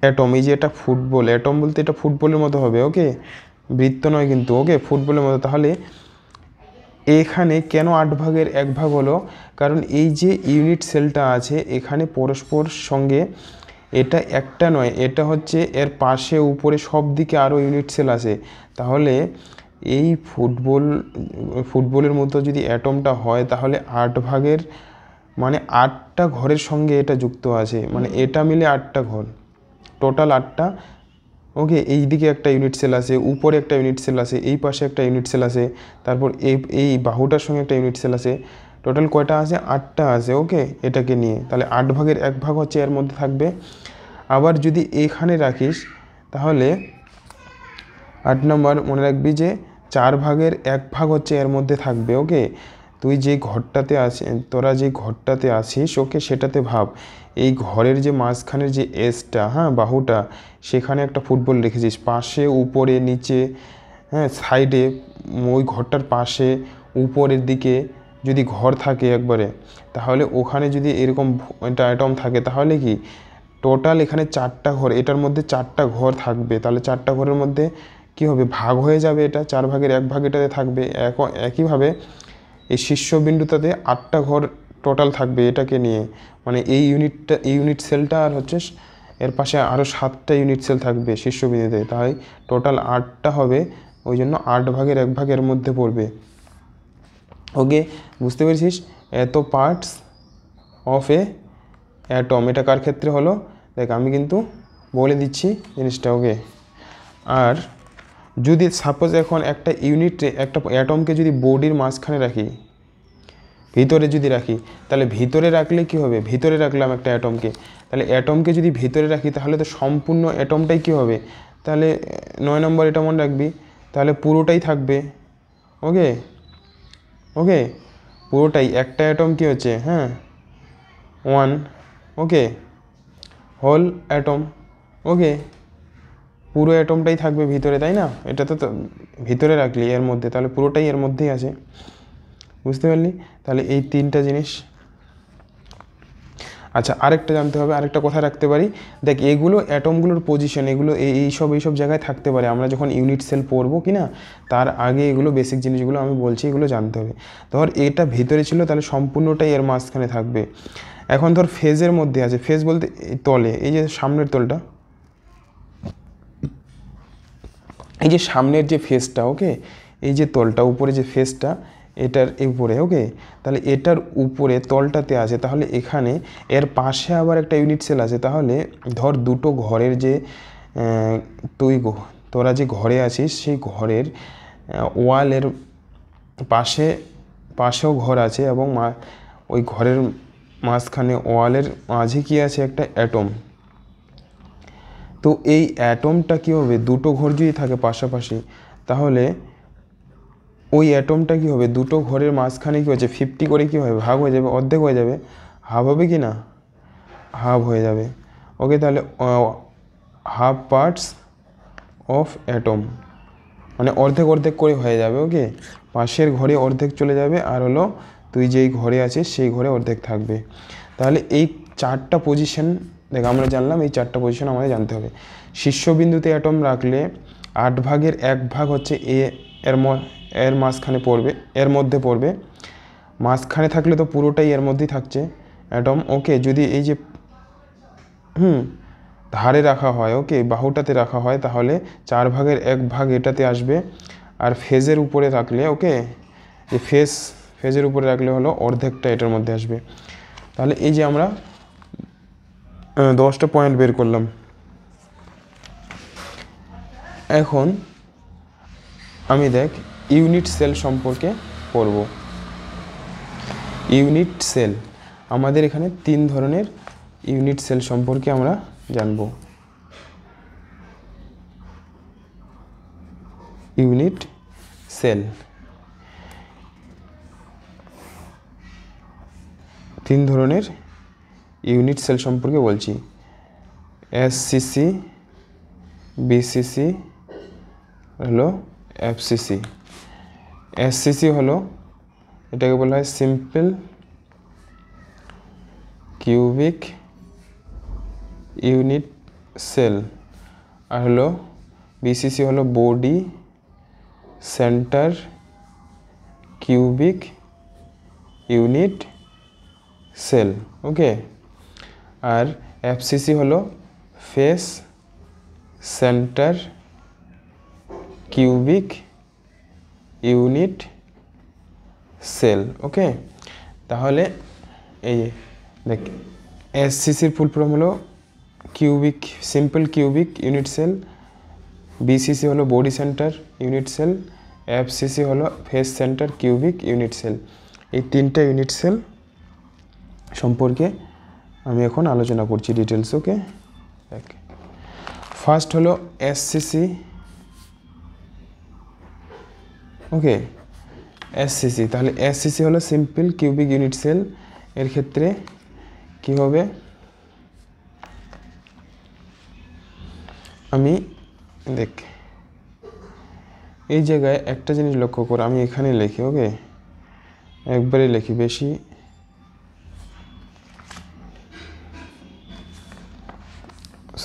অ্যাটম এই যে এটা ফুটবল অ্যাটম বলতে এটা ফুটবলের মতো হবে ওকে বৃত্ত নয় কিন্তু ওকে ফুটবলের মতো তাহলে এখানে কেন আট ভাগের এক ভাগ হলো কারণ এই যে ইউনিট সেলটা আছে এখানে পরস্পর সঙ্গে এটা একটা নয় এটা হচ্ছে এর পাশে উপরে সব দিকে আরও ইউনিট সেল আছে তাহলে এই ফুটবল ফুটবলের মতো যদি অ্যাটমটা হয় তাহলে আট ভাগের মানে আটটা ঘরের সঙ্গে এটা যুক্ত আছে মানে এটা মিলে আটটা ঘর টোটাল আটটা ওকে এই দিকে একটা ইউনিট সেল আছে উপরে একটা ইউনিট সেল আছে এই পাশে একটা ইউনিট সেল আছে তারপর এই এই বাহুটার সঙ্গে একটা ইউনিট সেল আছে টোটাল কয়টা আছে আটটা আছে ওকে এটাকে নিয়ে তাহলে আট ভাগের এক ভাগ হচ্ছে এর মধ্যে থাকবে আবার যদি এখানে রাখিস তাহলে আট নম্বর মনে রাখবি যে চার ভাগের এক ভাগ হচ্ছে এর মধ্যে থাকবে ওকে তুই যে ঘরটাতে আস তোরা যে ঘরটাতে আসিস ওকে সেটাতে ভাব এই ঘরের যে মাঝখানের যে এসটা হ্যাঁ বাহুটা সেখানে একটা ফুটবল রেখেছিস পাশে উপরে নিচে হ্যাঁ সাইডে ওই ঘরটার পাশে উপরের দিকে যদি ঘর থাকে একবারে তাহলে ওখানে যদি এরকম একটা আইটম থাকে তাহলে কি টোটাল এখানে চারটা ঘর এটার মধ্যে চারটা ঘর থাকবে তাহলে চারটা ঘরের মধ্যে কি হবে ভাগ হয়ে যাবে এটা চার ভাগের এক ভাগ এটাতে থাকবে এক একইভাবে এই শীর্ষবিন্দুটাতে আটটা ঘর টোটাল থাকবে এটাকে নিয়ে মানে এই ইউনিটটা এই ইউনিট সেলটা আর হচ্ছে এর পাশে আরও সাতটা ইউনিট সেল থাকবে শীর্ষবিন্দুতে তাই টোটাল আটটা হবে ওই জন্য আট ভাগের এক ভাগের মধ্যে পড়বে ওকে বুঝতে পেরেছিস এত পার্টস অফ এ অ্যাটম এটা কার ক্ষেত্রে হলো দেখ আমি কিন্তু বলে দিচ্ছি জিনিসটা ওকে আর যদি সাপোজ এখন একটা ইউনিট একটা অ্যাটমকে যদি বডির মাঝখানে রাখি ভিতরে যদি রাখি তাহলে ভিতরে রাখলে কি হবে ভিতরে রাখলাম একটা অ্যাটমকে তাহলে অ্যাটমকে যদি ভিতরে রাখি তাহলে তো সম্পূর্ণ অ্যাটমটাই কি হবে তাহলে নয় নম্বর এটা মনে রাখবি তাহলে পুরোটাই থাকবে ওকে ওকে পুরোটাই একটা অ্যাটম কি হচ্ছে হ্যাঁ one okay whole atom okay পুরো অ্যাটমটাই থাকবে ভিতরে তাই না এটা তো ভিতরে রাখলি এর মধ্যে তাহলে পুরোটাই এর মধ্যেই আছে বুঝতে পারলি তাহলে এই তিনটা জিনিস আচ্ছা আরেকটা জানতে হবে আরেকটা কথা রাখতে পারি দেখ এগুলো অ্যাটমগুলোর পজিশন এগুলো এই সব এইসব জায়গায় থাকতে পারে আমরা যখন ইউনিট সেল পড়বো কি না তার আগে এগুলো বেসিক জিনিসগুলো আমি বলছি এগুলো জানতে হবে ধর এটা ভেতরে ছিল তাহলে সম্পূর্ণটাই এর মাঝখানে থাকবে এখন ধর ফেজের মধ্যে আছে ফেজ বলতে তলে এই যে সামনের তলটা এই যে সামনের যে ফেসটা ওকে এই যে তলটা উপরে যে ফেসটা এটার উপরে ওকে তাহলে এটার উপরে তলটাতে আছে তাহলে এখানে এর পাশে আবার একটা ইউনিট সেল আছে তাহলে ধর দুটো ঘরের যে তুই তোরা যে ঘরে আছিস সেই ঘরের ওয়ালের পাশে পাশেও ঘর আছে এবং ওই ঘরের মাঝখানে ওয়ালের মাঝে কি আছে একটা অ্যাটম তো এই অ্যাটমটা কী হবে দুটো ঘর যদি থাকে পাশাপাশি তাহলে ওই অ্যাটমটা কী হবে দুটো ঘরের মাঝখানে কী হচ্ছে ফিফটি করে কী হবে ভাগ হয়ে যাবে অর্ধেক হয়ে যাবে হাফ হবে কি না হাফ হয়ে যাবে ওকে তাহলে হাফ পার্টস অফ অ্যাটম মানে অর্ধেক অর্ধেক করে হয়ে যাবে ওকে পাশের ঘরে অর্ধেক চলে যাবে আর হলো তুই যেই ঘরে আছিস সেই ঘরে অর্ধেক থাকবে তাহলে এই চারটা পজিশন দেখ আমরা জানলাম এই চারটা পজিশন আমাদের জানতে হবে শীর্ষবিন্দুতে অ্যাটম রাখলে আট ভাগের এক ভাগ হচ্ছে এ এর এর মাঝখানে পড়বে এর মধ্যে পড়বে মাঝখানে থাকলে তো পুরোটাই এর মধ্যেই থাকছে অ্যাটম ওকে যদি এই যে হুম ধারে রাখা হয় ওকে বাহুটাতে রাখা হয় তাহলে চার ভাগের এক ভাগ এটাতে আসবে আর ফেজের উপরে রাখলে ওকে যে ফেস ফেজের উপরে রাখলে হলো অর্ধেকটা এটার মধ্যে আসবে তাহলে এই যে আমরা দশটা পয়েন্ট বের করলাম এখন আমি দেখ ইউনিট সেল সম্পর্কে পড়ব ইউনিট সেল আমাদের এখানে তিন ধরনের ইউনিট সেল সম্পর্কে আমরা জানব ইউনিট সেল তিন ধরনের ইউনিট সেল সম্পর্কে বলছি এসসিসি বিসিসি হলো এফসিসি এসসিসি হলো এটাকে বলা হয় সিম্পল কিউবিক ইউনিট সেল আর হলো বিসিসি হলো body centre cubic unit cell okay আর এফসিসি হলো face centre cubic unit cell okay তাহলে এই দেখ এসসিসির ফুল ফর্ম হলো cubic simple cubic unit cell BCC হলো body centre unit cell FCC হলো face centre cubic unit cell এই তিনটা ইউনিট সেল সম্পর্কে আমি এখন আলোচনা করছি ডিটেলস ওকে ফার্স্ট হলো এসসিসি ওকে এসসিসি তাহলে এসসিসি হলো সিম্পল কিউবিক ইউনিট সেল এর ক্ষেত্রে কি হবে আমি দেখ এই জায়গায় একটা জিনিস লক্ষ্য করো আমি এখানে লিখি ওকে একবারে লিখি বেশি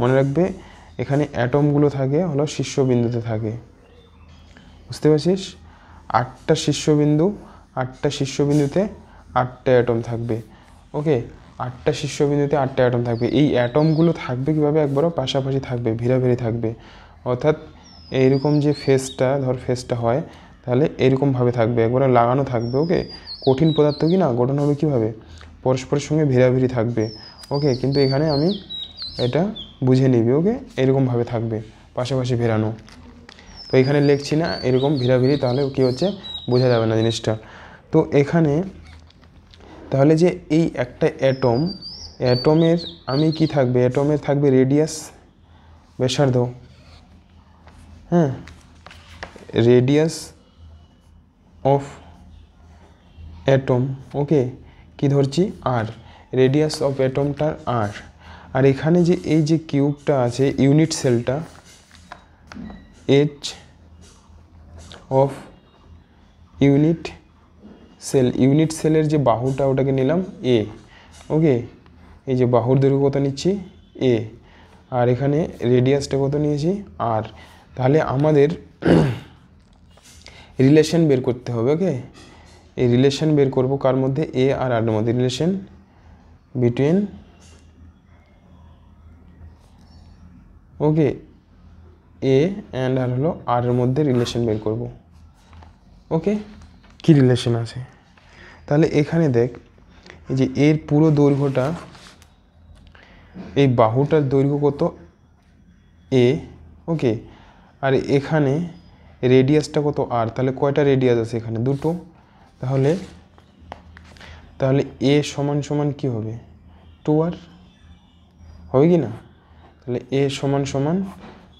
মনে রাখবে এখানে অ্যাটমগুলো থাকে হলো শীর্ষবিন্দুতে থাকে বুঝতে পারছিস আটটা শীর্ষবিন্দু আটটা শীর্ষবিন্দুতে আটটা অ্যাটম থাকবে ওকে আটটা শীর্ষবিন্দুতে আটটা অ্যাটম থাকবে এই অ্যাটমগুলো থাকবে কীভাবে একবারও পাশাপাশি থাকবে ভিড়াভিড়ি থাকবে অর্থাৎ এইরকম যে ফেসটা ধর ফেসটা হয় তাহলে এরকমভাবে থাকবে একবারে লাগানো থাকবে ওকে কঠিন পদার্থ কি না গঠন হবে কীভাবে পরস্পরের সঙ্গে ভেরাভেরি থাকবে ওকে কিন্তু এখানে আমি এটা বুঝে নিবি ওকে এরকমভাবে থাকবে পাশাপাশি ভেরানো তো এখানে লিখছি না এরকম ভিড়াভিড়ি তাহলে কি হচ্ছে বোঝা যাবে না জিনিসটা তো এখানে তাহলে যে এই একটা অ্যাটম অ্যাটমের আমি কি থাকবে অ্যাটমের থাকবে রেডিয়াস ব্যাসার্ধ হ্যাঁ রেডিয়াস অফ অ্যাটম ওকে কি ধরছি আর রেডিয়াস অফ অ্যাটমটার আর আর এখানে যে এই যে কিউবটা আছে ইউনিট সেলটা edge of unit cell unit সেলের যে বাহুটা ওটাকে নিলাম এ ওকে এই যে বাহুর দৈর্ঘ্য কত নিচ্ছি এ আর এখানে রেডিয়াসটা কত নিয়েছি আর তাহলে আমাদের রিলেশন বের করতে হবে ওকে এই রিলেশন বের করব কার মধ্যে এ আর আর মধ্যে relation between okay A and R হলো আরের মধ্যে রিলেশন বের করব ওকে কি রিলেশন আছে তাহলে এখানে দেখ এই যে এর পুরো দৈর্ঘ্যটা এই বাহুটার দৈর্ঘ্য কত এ ওকে আর এখানে রেডিয়াসটা কত আর তাহলে কয়টা রেডিয়াস আছে এখানে দুটো তাহলে তাহলে এ সমান সমান কি হবে টু আর হবে কি না তাহলে এ সমান সমান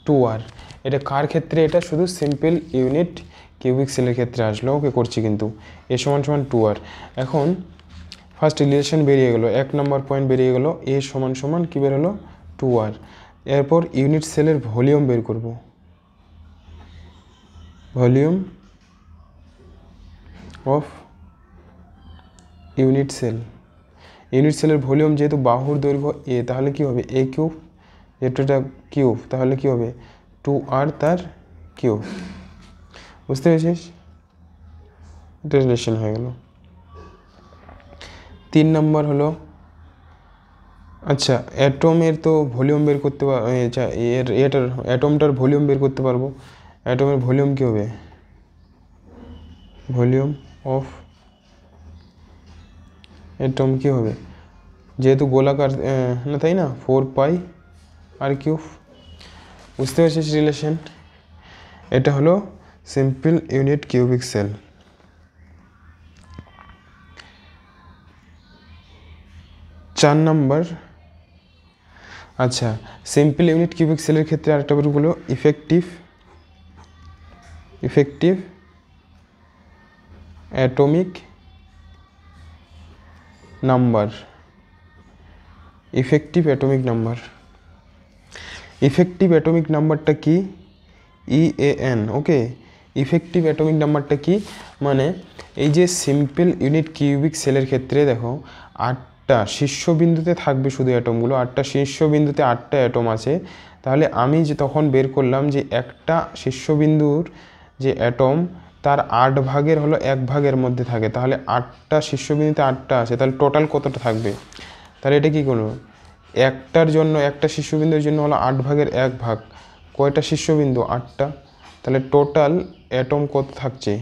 টু আর এটা কার ক্ষেত্রে এটা শুধু সিম্পল ইউনিট কিউবিক সেলের ক্ষেত্রে আসলো ওকে করছি কিন্তু এ সমান সমান টু আর এখন ফার্স্ট রিলেশন বেরিয়ে গেলো এক নম্বর পয়েন্ট বেরিয়ে গেলো এ সমান সমান কী বের হলো টু আর এরপর ইউনিট সেলের ভলিউম বের করব volume of unit cell unit সেলের ভলিউম যেহেতু বাহুর দৈর্ঘ্য এ তাহলে কি হবে এ কিউব যেহেতু এটা কিউব তাহলে কি হবে টু আর তার কিউব বুঝতে পেরেছিস এটা রিলেশন হয়ে গেল তিন নম্বর হলো আচ্ছা অ্যাটমের তো ভলিউম বের করতে আচ্ছা এর এটার অ্যাটমটার ভলিউম বের করতে পারবো অ্যাটমের ভলিউম কী হবে ভলিউম অফ অ্যাটম কী হবে যেহেতু গোলাকার না তাই না ফোর পাই আর কিউ বুঝতে পেরেছিস রিলেশন এটা হলো সিম্পল ইউনিট কিউবিক সেল চার নম্বর আচ্ছা সিম্পল ইউনিট কিউবিক সেলের ক্ষেত্রে আরেকটা গ্রুপ হলো effective effective atomic number effective atomic number effective atomic নাম্বারটা কি ইএএন ওকে ইফেক্টিভ অ্যাটমিক নাম্বারটা কি মানে এই যে সিম্পল ইউনিট কিউবিক সেলের ক্ষেত্রে দেখো আটটা শীর্ষবিন্দুতে থাকবে শুধু অ্যাটমগুলো আটটা শীর্ষবিন্দুতে আটটা অ্যাটম আছে তাহলে আমি যে তখন বের করলাম যে একটা শীর্ষবিন্দুর যে অ্যাটম তার আট ভাগের হলো এক ভাগের মধ্যে থাকে তাহলে আটটা শীর্ষবিন্দুতে আটটা আছে তাহলে টোটাল কতটা থাকবে তাহলে এটা কী করবো একটার জন্য একটা শিশুবিন্দুর জন্য হলো আট ভাগের এক ভাগ কয়টা শিশুবিন্দু আটটা তাহলে টোটাল অ্যাটম কত থাকছে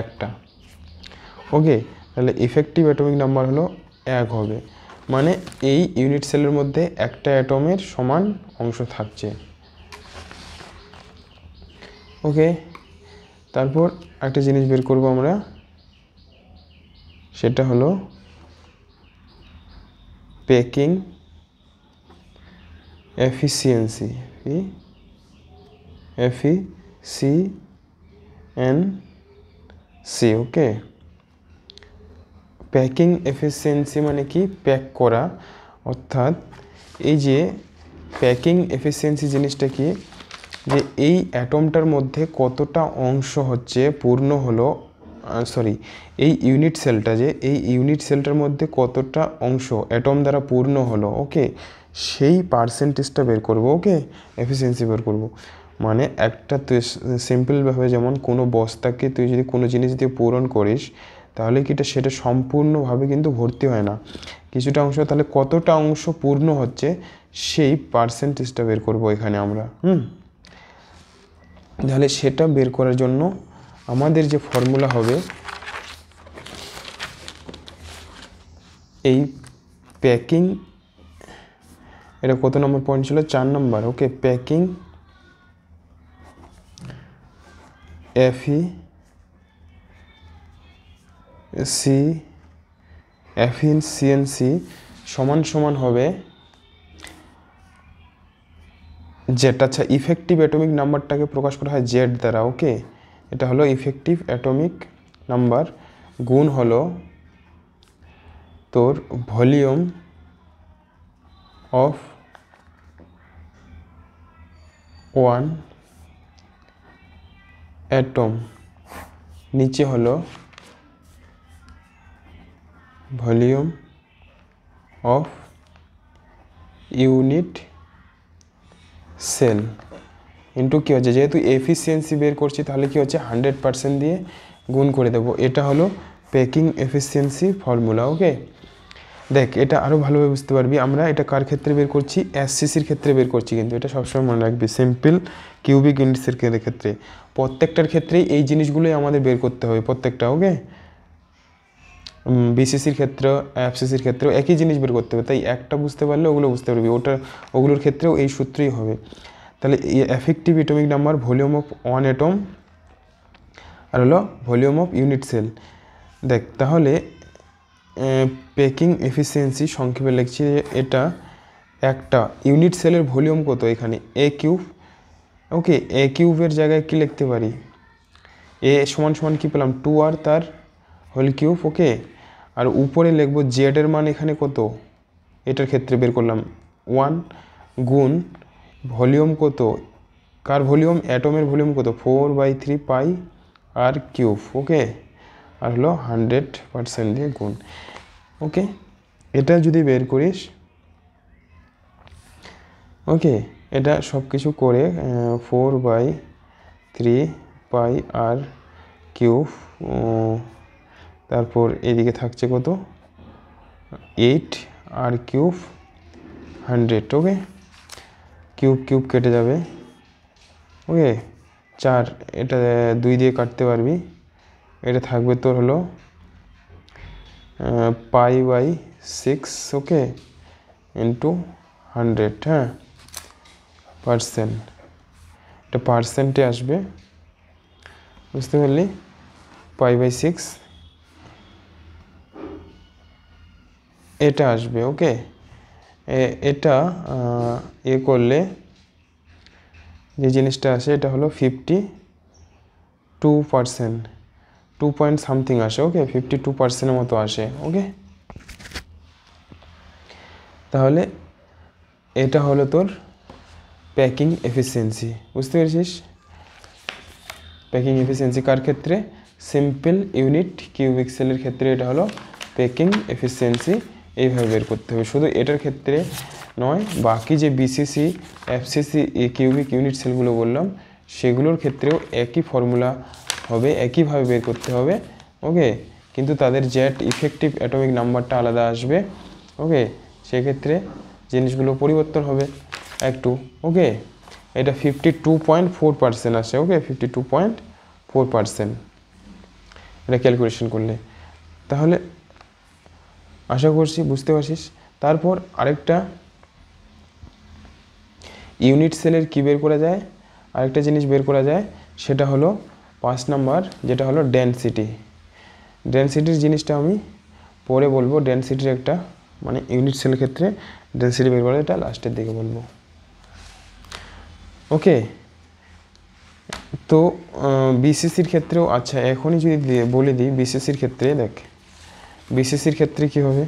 একটা ওকে তাহলে ইফেক্টিভ অ্যাটমিক নাম্বার হলো এক হবে মানে এই ইউনিট সেলের মধ্যে একটা অ্যাটমের সমান অংশ থাকছে ওকে তারপর একটা জিনিস বের করব আমরা সেটা হলো প্যাকিং এফিসিয়েন্সি কি efficiency okay packing efficiency মানে কি প্যাক করা অর্থাৎ এই যে প্যাকিং এফিসিয়েন্সি জিনিসটা কি যে এই অ্যাটমটার মধ্যে কতটা অংশ হচ্ছে পূর্ণ হলো সরি এই ইউনিট সেলটা যে এই ইউনিট সেলটার মধ্যে কতটা অংশ অ্যাটম দ্বারা পূর্ণ হলো ওকে সেই পার্সেন্টেজটা বের করব ওকে এফিসিয়েন্সি বের করব মানে একটা তুই সিম্পলভাবে যেমন কোনো বস্তাকে তুই যদি কোনো জিনিস দিয়ে পূরণ করিস তাহলে কিটা সেটা সম্পূর্ণভাবে কিন্তু ভর্তি হয় না কিছুটা অংশ তাহলে কতটা অংশ পূর্ণ হচ্ছে সেই পার্সেন্টেজটা বের করব এখানে আমরা হুম তাহলে সেটা বের করার জন্য আমাদের যে ফর্মুলা হবে এই প্যাকিং এটা কত নম্বর পয়েন্ট ছিল চার number okay packing efficiency efficiency সমান সমান হবে জেড আচ্ছা ইফেক্টিভ অ্যাটমিক নাম্বারটাকে প্রকাশ করা হয় জেড দ্বারা ওকে এটা হলো ইফেক্টিভ অ্যাটমিক নাম্বার গুণ হলো তোর ভলিউম of 1 atom নিচে হলো volume of unit cell into কী হচ্ছে যেহেতু এফিসিয়েন্সি বের করছি তাহলে কি হচ্ছে হান্ড্রেড পার্সেন্ট দিয়ে গুণ করে দেবো এটা হলো প্যাকিং এফিসিয়েন্সি ফর্মুলা ওকে দেখ এটা আরও ভালোভাবে বুঝতে পারবি আমরা এটা কার ক্ষেত্রে বের করছি এসসিসির ক্ষেত্রে বের করছি কিন্তু এটা সবসময় মনে রাখবি সিম্পল কিউবিক ইন্ডিসের ক্ষেত্রে প্রত্যেকটার ক্ষেত্রেই এই জিনিসগুলোই আমাদের বের করতে হবে প্রত্যেকটা ওকে বিসিসির ক্ষেত্রে এফসিসির ক্ষেত্রেও একই জিনিস বের করতে হবে তাই একটা বুঝতে পারলে ওগুলো বুঝতে পারবি ওটা ওগুলোর ক্ষেত্রেও এই সূত্রই হবে তাহলে effective atomic number volume of one atom আর হলো ভলিউম অফ ইউনিট সেল দেখ তাহলে পেকিং এফিসিয়েন্সি সংক্ষেপে লিখছি এটা একটা ইউনিট সেলের ভলিউম কত এখানে এ কিউব ওকে এ কিউবের জায়গায় কি লিখতে পারি এ সমান সমান কী পেলাম টু আর তার হোল কিউব ওকে আর উপরে লিখবো জেডের মান এখানে কত এটার ক্ষেত্রে বের করলাম ওয়ান গুণ ভলিউম কত কার ভলিউম অ্যাটমের ভলিউম কত four by three pi R cube okay আর হলো হান্ড্রেড পারসেন্ট দিয়ে গুণ ওকে এটা যদি বের করিস ওকে এটা সব কিছু করে four by three pi R cube তারপর এদিকে থাকছে কত eight R cube hundred okay cube cube কেটে যাবে ওকে চার এটা দুই দিয়ে কাটতে পারবি এটা থাকবে তোর হলো pi by six okay into hundred হ্যাঁ পার্সেন্ট এটা পার্সেন্টে আসবে বুঝতে পারলি পাই বাই সিক্স এটা আসবে ওকে এটা এ করলে যে জিনিসটা আসে এটা হলো fifty two percent two point something আসে ওকে ফিফটি টু পার্সেন্টের মতো আসে ওকে তাহলে এটা হলো তোর প্যাকিং এফিসিয়েন্সি বুঝতে পেরেছিস প্যাকিং এফিসিয়েন্সি কার ক্ষেত্রে সিম্পল ইউনিট কিউবিক সেলের ক্ষেত্রে এটা হলো প্যাকিং এফিসিয়েন্সি এইভাবে বের করতে হবে শুধু এটার ক্ষেত্রে নয় বাকি যে বিসিসি এফসিসি কিউবিক ইউনিট সেলগুলো বললাম সেগুলোর ক্ষেত্রেও একই ফর্মুলা হবে একইভাবে বের করতে হবে ওকে কিন্তু তাদের জেট ইফেক্টিভ অ্যাটমিক নাম্বারটা আলাদা আসবে ওকে সেক্ষেত্রে জিনিসগুলো পরিবর্তন হবে একটু ওকে এটা fifty two point four percent আসে okay fifty two point four percent এটা ক্যালকুলেশন করলে তাহলে আশা করছি বুঝতে পারছিস তারপর আরেকটা ইউনিট সেলের কী বের করা যায় আরেকটা জিনিস বের করা যায় সেটা হলো পাঁচ নাম্বার যেটা হলো ডেনসিটি ডেনসিটির জিনিসটা আমি পরে বলবো ডেনসিটির একটা মানে ইউনিট সেল ক্ষেত্রে ডেনসিটি বের করে এটা লাস্টের দিকে বলবো ওকে তো বিসিসির ক্ষেত্রেও আচ্ছা এখনই যদি বলে দিই বিসিসির ক্ষেত্রে দেখ বিসিসির ক্ষেত্রে কী হবে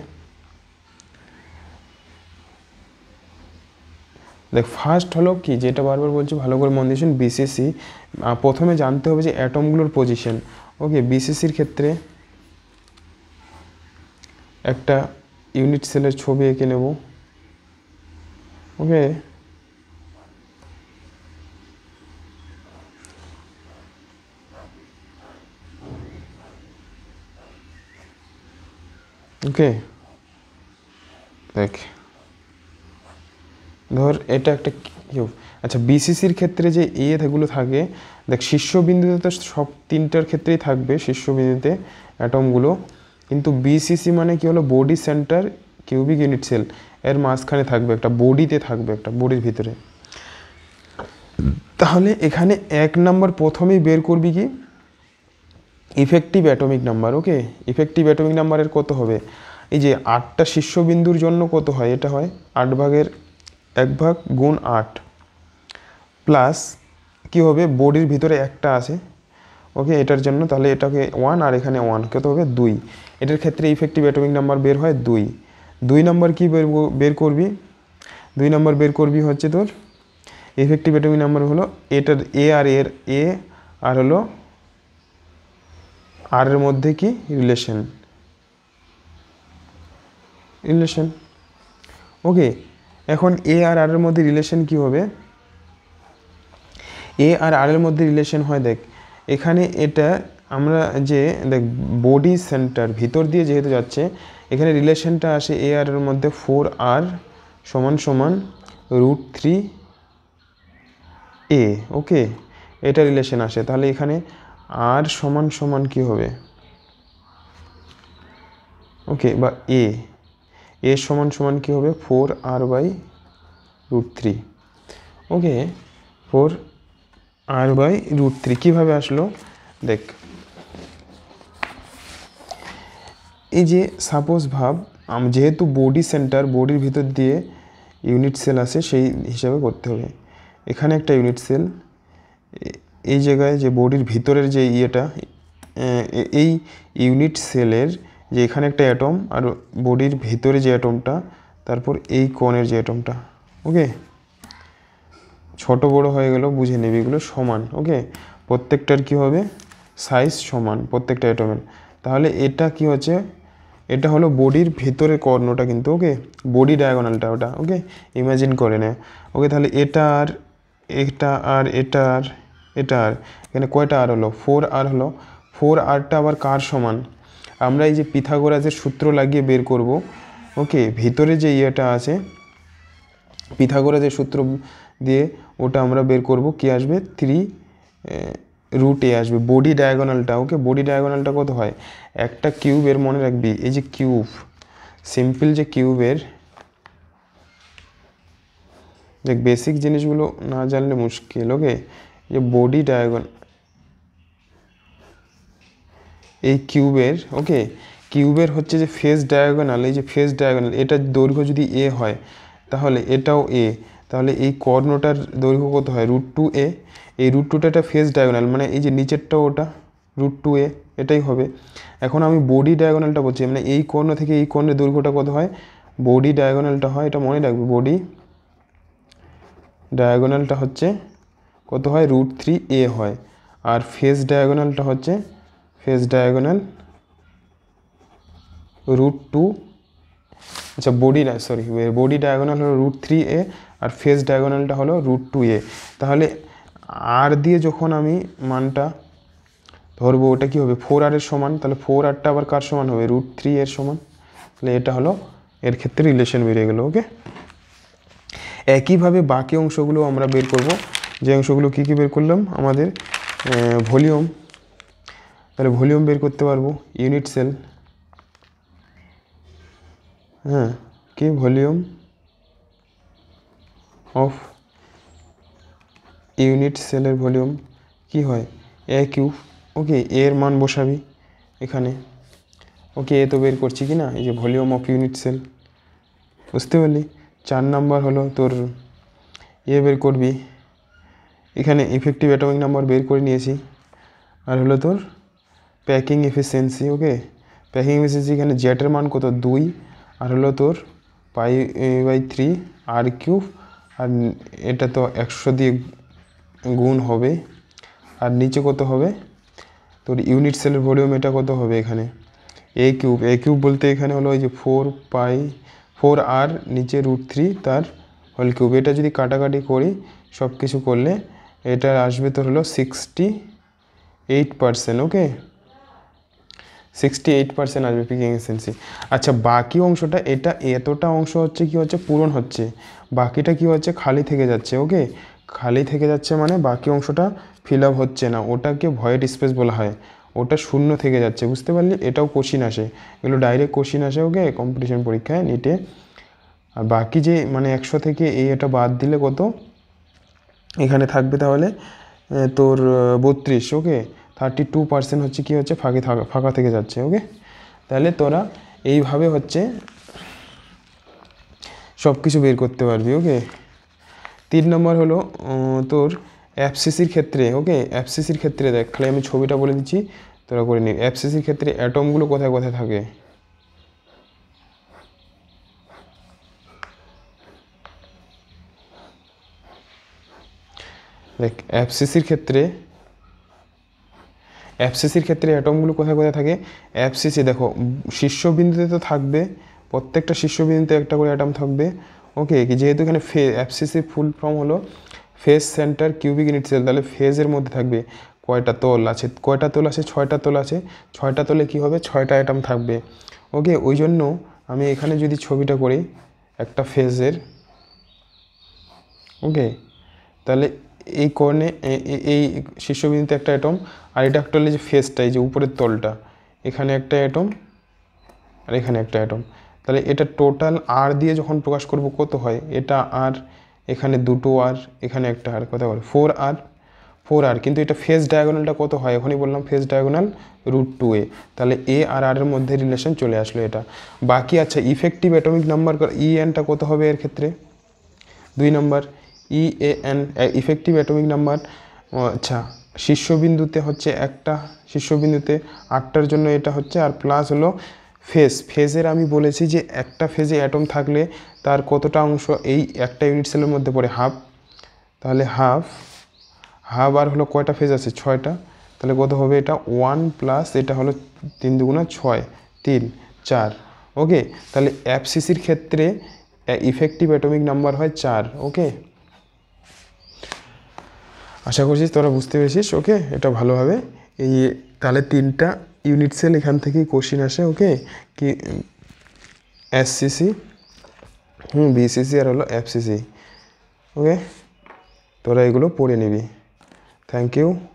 দেখ ফার্স্ট হলো কি যেটা বারবার বলছি ভালো করে মন দিয়েছেন বিসিসি প্রথমে জানতে হবে যে অ্যাটমগুলোর পজিশন ওকে বিসিসির ক্ষেত্রে একটা ইউনিট সেলের ছবি এঁকে নেব ওকে ওকে দেখ ধর এটা একটা কিউব আচ্ছা বিসিসির ক্ষেত্রে যে এগুলো থাকে দেখ শীর্ষবিন্দুতে তো সব তিনটার ক্ষেত্রেই থাকবে শীর্ষবিন্দুতে অ্যাটমগুলো কিন্তু বিসিসি মানে কি হলো body centre cubic unit cell এর মাঝখানে থাকবে একটা বডিতে থাকবে একটা বডির ভিতরে তাহলে এখানে এক নাম্বার প্রথমেই বের করবি কি effective atomic number okay effective atomic নাম্বারের কত হবে এই যে আটটা শীর্ষবিন্দুর জন্য কত হয় এটা হয় আট ভাগের এক ভাগ গুণ আট প্লাস কি হবে বডির ভিতরে একটা আছে ওকে এটার জন্য তাহলে এটাকে ওয়ান আর এখানে ওয়ান কত হবে দুই এটার ক্ষেত্রে ইফেক্টিভ অ্যাটমিক নাম্বার বের হয় দুই দুই নম্বর কি বের বের করবি দুই নম্বর বের করবি হচ্ছে তোর ইফেক্টিভ অ্যাটমিক নাম্বার হলো এটার এ আর এর এ আর হলো আর এর মধ্যে কি রিলেশন রিলেশন ওকে এখন এ আর আর এর মধ্যে রিলেশন কি হবে এ আর আর এর মধ্যে রিলেশন হয় দেখ এখানে এটা আমরা যে দেখ বডি সেন্টার ভিতর দিয়ে যেহেতু যাচ্ছে এখানে রিলেশনটা আসে এ আর এর মধ্যে ফোর আর সমান সমান রুট থ্রি এ ওকে এটা রিলেশন আসে তাহলে এখানে আর সমান সমান কি হবে ওকে বা এ এ সমান সমান কী হবে four R by root three okay four R by root three কীভাবে আসলো দেখ এই যে সাপোজ ভাব আমি যেহেতু বডি সেন্টার বডির ভিতর দিয়ে ইউনিট সেল আসে সেই হিসাবে করতে হবে এখানে একটা ইউনিট সেল এই জায়গায় যে বডির ভিতরের যে ইয়েটা এই ইউনিট সেলের যে এখানে একটা অ্যাটম আর বডির ভেতরে যে অ্যাটমটা তারপর এই কোণের যে অ্যাটমটা ওকে ছোট বড় হয়ে গেল বুঝে নেবে এগুলো সমান ওকে প্রত্যেকটার কি হবে সাইজ সমান প্রত্যেকটা অ্যাটমের তাহলে এটা কি হচ্ছে এটা হলো বডির ভেতরের কর্ণটা কিন্তু ওকে বডি ডায়াগোনালটা ওটা ওকে ইমাজিন করে নে ওকে তাহলে এটা আর এটা আর এটা আর এটা আর এখানে কয়টা আর হলো ফোর আর হলো ফোর আরটা আবার কার সমান আমরা এই যে পিথাগোরাসের সূত্র লাগিয়ে বের করব ওকে ভিতরে যে ইয়েটা আছে পিথাগোরাসের সূত্র দিয়ে ওটা আমরা বের করব কি আসবে থ্রি রুট এ আসবে বডি ডায়াগোনালটা ওকে বডি ডায়াগোনালটা কত হয় একটা কিউবের মনে রাখবি এই যে কিউব সিম্পল যে কিউবের দেখ বেসিক জিনিসগুলো না জানলে মুশকিল ওকে যে বডি ডায়াগোনাল এই কিউবের ওকে কিউবের হচ্ছে যে ফেস ডায়াগোনাল এই যে ফেস ডায়াগোনাল এটার দৈর্ঘ্য যদি এ হয় তাহলে এটাও এ তাহলে এই কর্ণটার দৈর্ঘ্য কত হয় রুট টু এ এই রুট টুটা একটা ফেস ডায়াগোনাল মানে এই যে নিচেরটাও ওটা রুট টু এ এটাই হবে এখন আমি বডি ডায়াগোনালটা বলছি মানে এই কর্ণ থেকে এই কর্ণের দৈর্ঘ্যটা কত হয় বডি ডায়াগোনালটা হয় এটা মনে রাখবে বডি ডায়াগোনালটা হচ্ছে কত হয় রুট থ্রি এ হয় আর ফেস ডায়াগোনালটা হচ্ছে ফেস ডায়াগোনাল রুট টু আচ্ছা বডি না সরি বডি ডায়াগোনাল হলো রুট থ্রি এ আর ফেস ডায়াগোনালটা হলো রুট টু এ তাহলে আর দিয়ে যখন আমি মানটা ধরবো ওটা কি হবে ফোর আরের সমান তাহলে ফোর আরটা আবার কার সমান হবে রুট থ্রি এর সমান তাহলে এটা হলো এর ক্ষেত্রে রিলেশন বেরিয়ে গেলো ওকে একইভাবে বাকি অংশগুলো আমরা বের করব যে অংশগুলো কী কী বের করলাম আমাদের ভলিউম তাহলে ভলিউম বের করতে পারবো ইউনিট সেল হ্যাঁ কি ভলিউম অফ ইউনিট সেলের ভলিউম কি হয় এ কিউ ওকে এর মান বসাবি এখানে ওকে এ তো বের করছি কি না এই যে ভলিউম অফ ইউনিট সেল বুঝতে পারলি চার নাম্বার হলো তোর এ বের করবি এখানে ইফেক্টিভ অ্যাটমিক নাম্বার বের করে নিয়েছি আর হলো তোর packing efficiency okay packing efficiency এখানে জ্যাটের মান কত দুই আর হলো তোর pi by three R cube আর এটা তো একশো দিয়ে গুণ হবে আর নিচে কত হবে তোর ইউনিট সেলের ভলিউম এটা কত হবে এখানে এ কিউব এ কিউব বলতে এখানে হলো ওই যে ফোর পাই ফোর আর নিচে রুট থ্রি তার হোল কিউব এটা যদি কাটাকাটি করি সব কিছু করলে এটা আসবে তোর হলো sixty eight percent okay sixty eight percent আসবে পিকিং এসেন্সি আচ্ছা বাকি অংশটা এটা এতটা অংশ হচ্ছে কি হচ্ছে পূরণ হচ্ছে বাকিটা কি হচ্ছে খালি থেকে যাচ্ছে ওকে খালি থেকে যাচ্ছে মানে বাকি অংশটা ফিল আপ হচ্ছে না ওটাকে ভয়েড স্পেস বলা হয় ওটা শূন্য থেকে যাচ্ছে বুঝতে পারলি এটাও কোশিন আসে এগুলো ডাইরেক্ট কোশিন আসে ওকে কম্পিটিশন পরীক্ষায় নিটে আর বাকি যে মানে একশো থেকে এই এটা বাদ দিলে কত এখানে থাকবে তাহলে তোর বত্রিশ ওকে থার্টি টু পার্সেন্ট হচ্ছে কী হচ্ছে ফাঁকে ফাঁকা থেকে যাচ্ছে ওকে তাহলে তোরা এইভাবে হচ্ছে সব কিছু বের করতে পারবি ওকে তিন নম্বর হলো তোর অ্যাপসিসির ক্ষেত্রে ওকে অ্যাপসিসির ক্ষেত্রে দেখ খালি আমি ছবিটা বলে দিচ্ছি তোরা করে নিই অ্যাপসিসির ক্ষেত্রে অ্যাটমগুলো কোথায় কোথায় থাকে দেখ অ্যাপসিসির ক্ষেত্রে অ্যাপসিসির ক্ষেত্রে অ্যাটমগুলো কোথায় কোথায় থাকে অ্যাপসিসি দেখো শীর্ষবিন্দুতে তো থাকবে প্রত্যেকটা শীর্ষবিন্দুতে একটা করে অ্যাটম থাকবে ওকে যেহেতু এখানে ফে অ্যাপসিসি ফুল ফর্ম হলো face centre cubic unit cell তাহলে ফেজের মধ্যে থাকবে কয়টা তোল আছে কয়টা তোল আছে ছয়টা তোল আছে ছয়টা তোলে কি হবে ছয়টা আইটেম থাকবে ওকে ওই জন্য আমি এখানে যদি ছবিটা করি একটা ফেজের ওকে তাহলে এই কর্ণে এই শীর্ষবিন্দুতে একটা অ্যাটম আর এটা একটা হলো যে ফেসটা এই যে উপরের তলটা এখানে একটা অ্যাটম আর এখানে একটা অ্যাটম তাহলে এটা টোটাল আর দিয়ে যখন প্রকাশ করব কত হয় এটা আর এখানে দুটো আর এখানে একটা আর কথা বলে ফোর আর ফোর আর কিন্তু এটা ফেস ডায়াগোনালটা কত হয় এখনই বললাম face diagonal root two a তাহলে এ আর আর এর মধ্যে রিলেশন চলে আসলো এটা বাকি আচ্ছা ইফেক্টিভ অ্যাটমিক নাম্বার ই এনটা কত হবে এর ক্ষেত্রে দুই নম্বর ইএএন ইফেক্টিভ অ্যাটমিক নাম্বার ও আচ্ছা শীর্ষবিন্দুতে হচ্ছে একটা শীর্ষবিন্দুতে আটটার জন্য এটা হচ্ছে আর প্লাস হলো ফেজ ফেজের আমি বলেছি যে একটা ফেজে অ্যাটম থাকলে তার কতটা অংশ এই একটা ইউনিট সেলের মধ্যে পড়ে হাফ তাহলে হাফ হাফ আর হলো কয়টা ফেজ আছে ছয়টা তাহলে কত হবে এটা ওয়ান প্লাস এটা হলো তিন দুগুণা ছয় তিন চার ওকে তাহলে অ্যাপসিসির ক্ষেত্রে ইফেক্টিভ অ্যাটমিক নাম্বার হয় চার ওকে আশা করছি তোরা বুঝতে পেরেছিস ওকে এটা ভালোভাবে এই তাহলে তিনটা ইউনিট সেল এখান থেকেই কোশ্চিন আসে ওকে কি এসসিসি হুম বিসিসি আর হলো এফসিসি ওকে তোরা এগুলো পড়ে নিবি থ্যাংক ইউ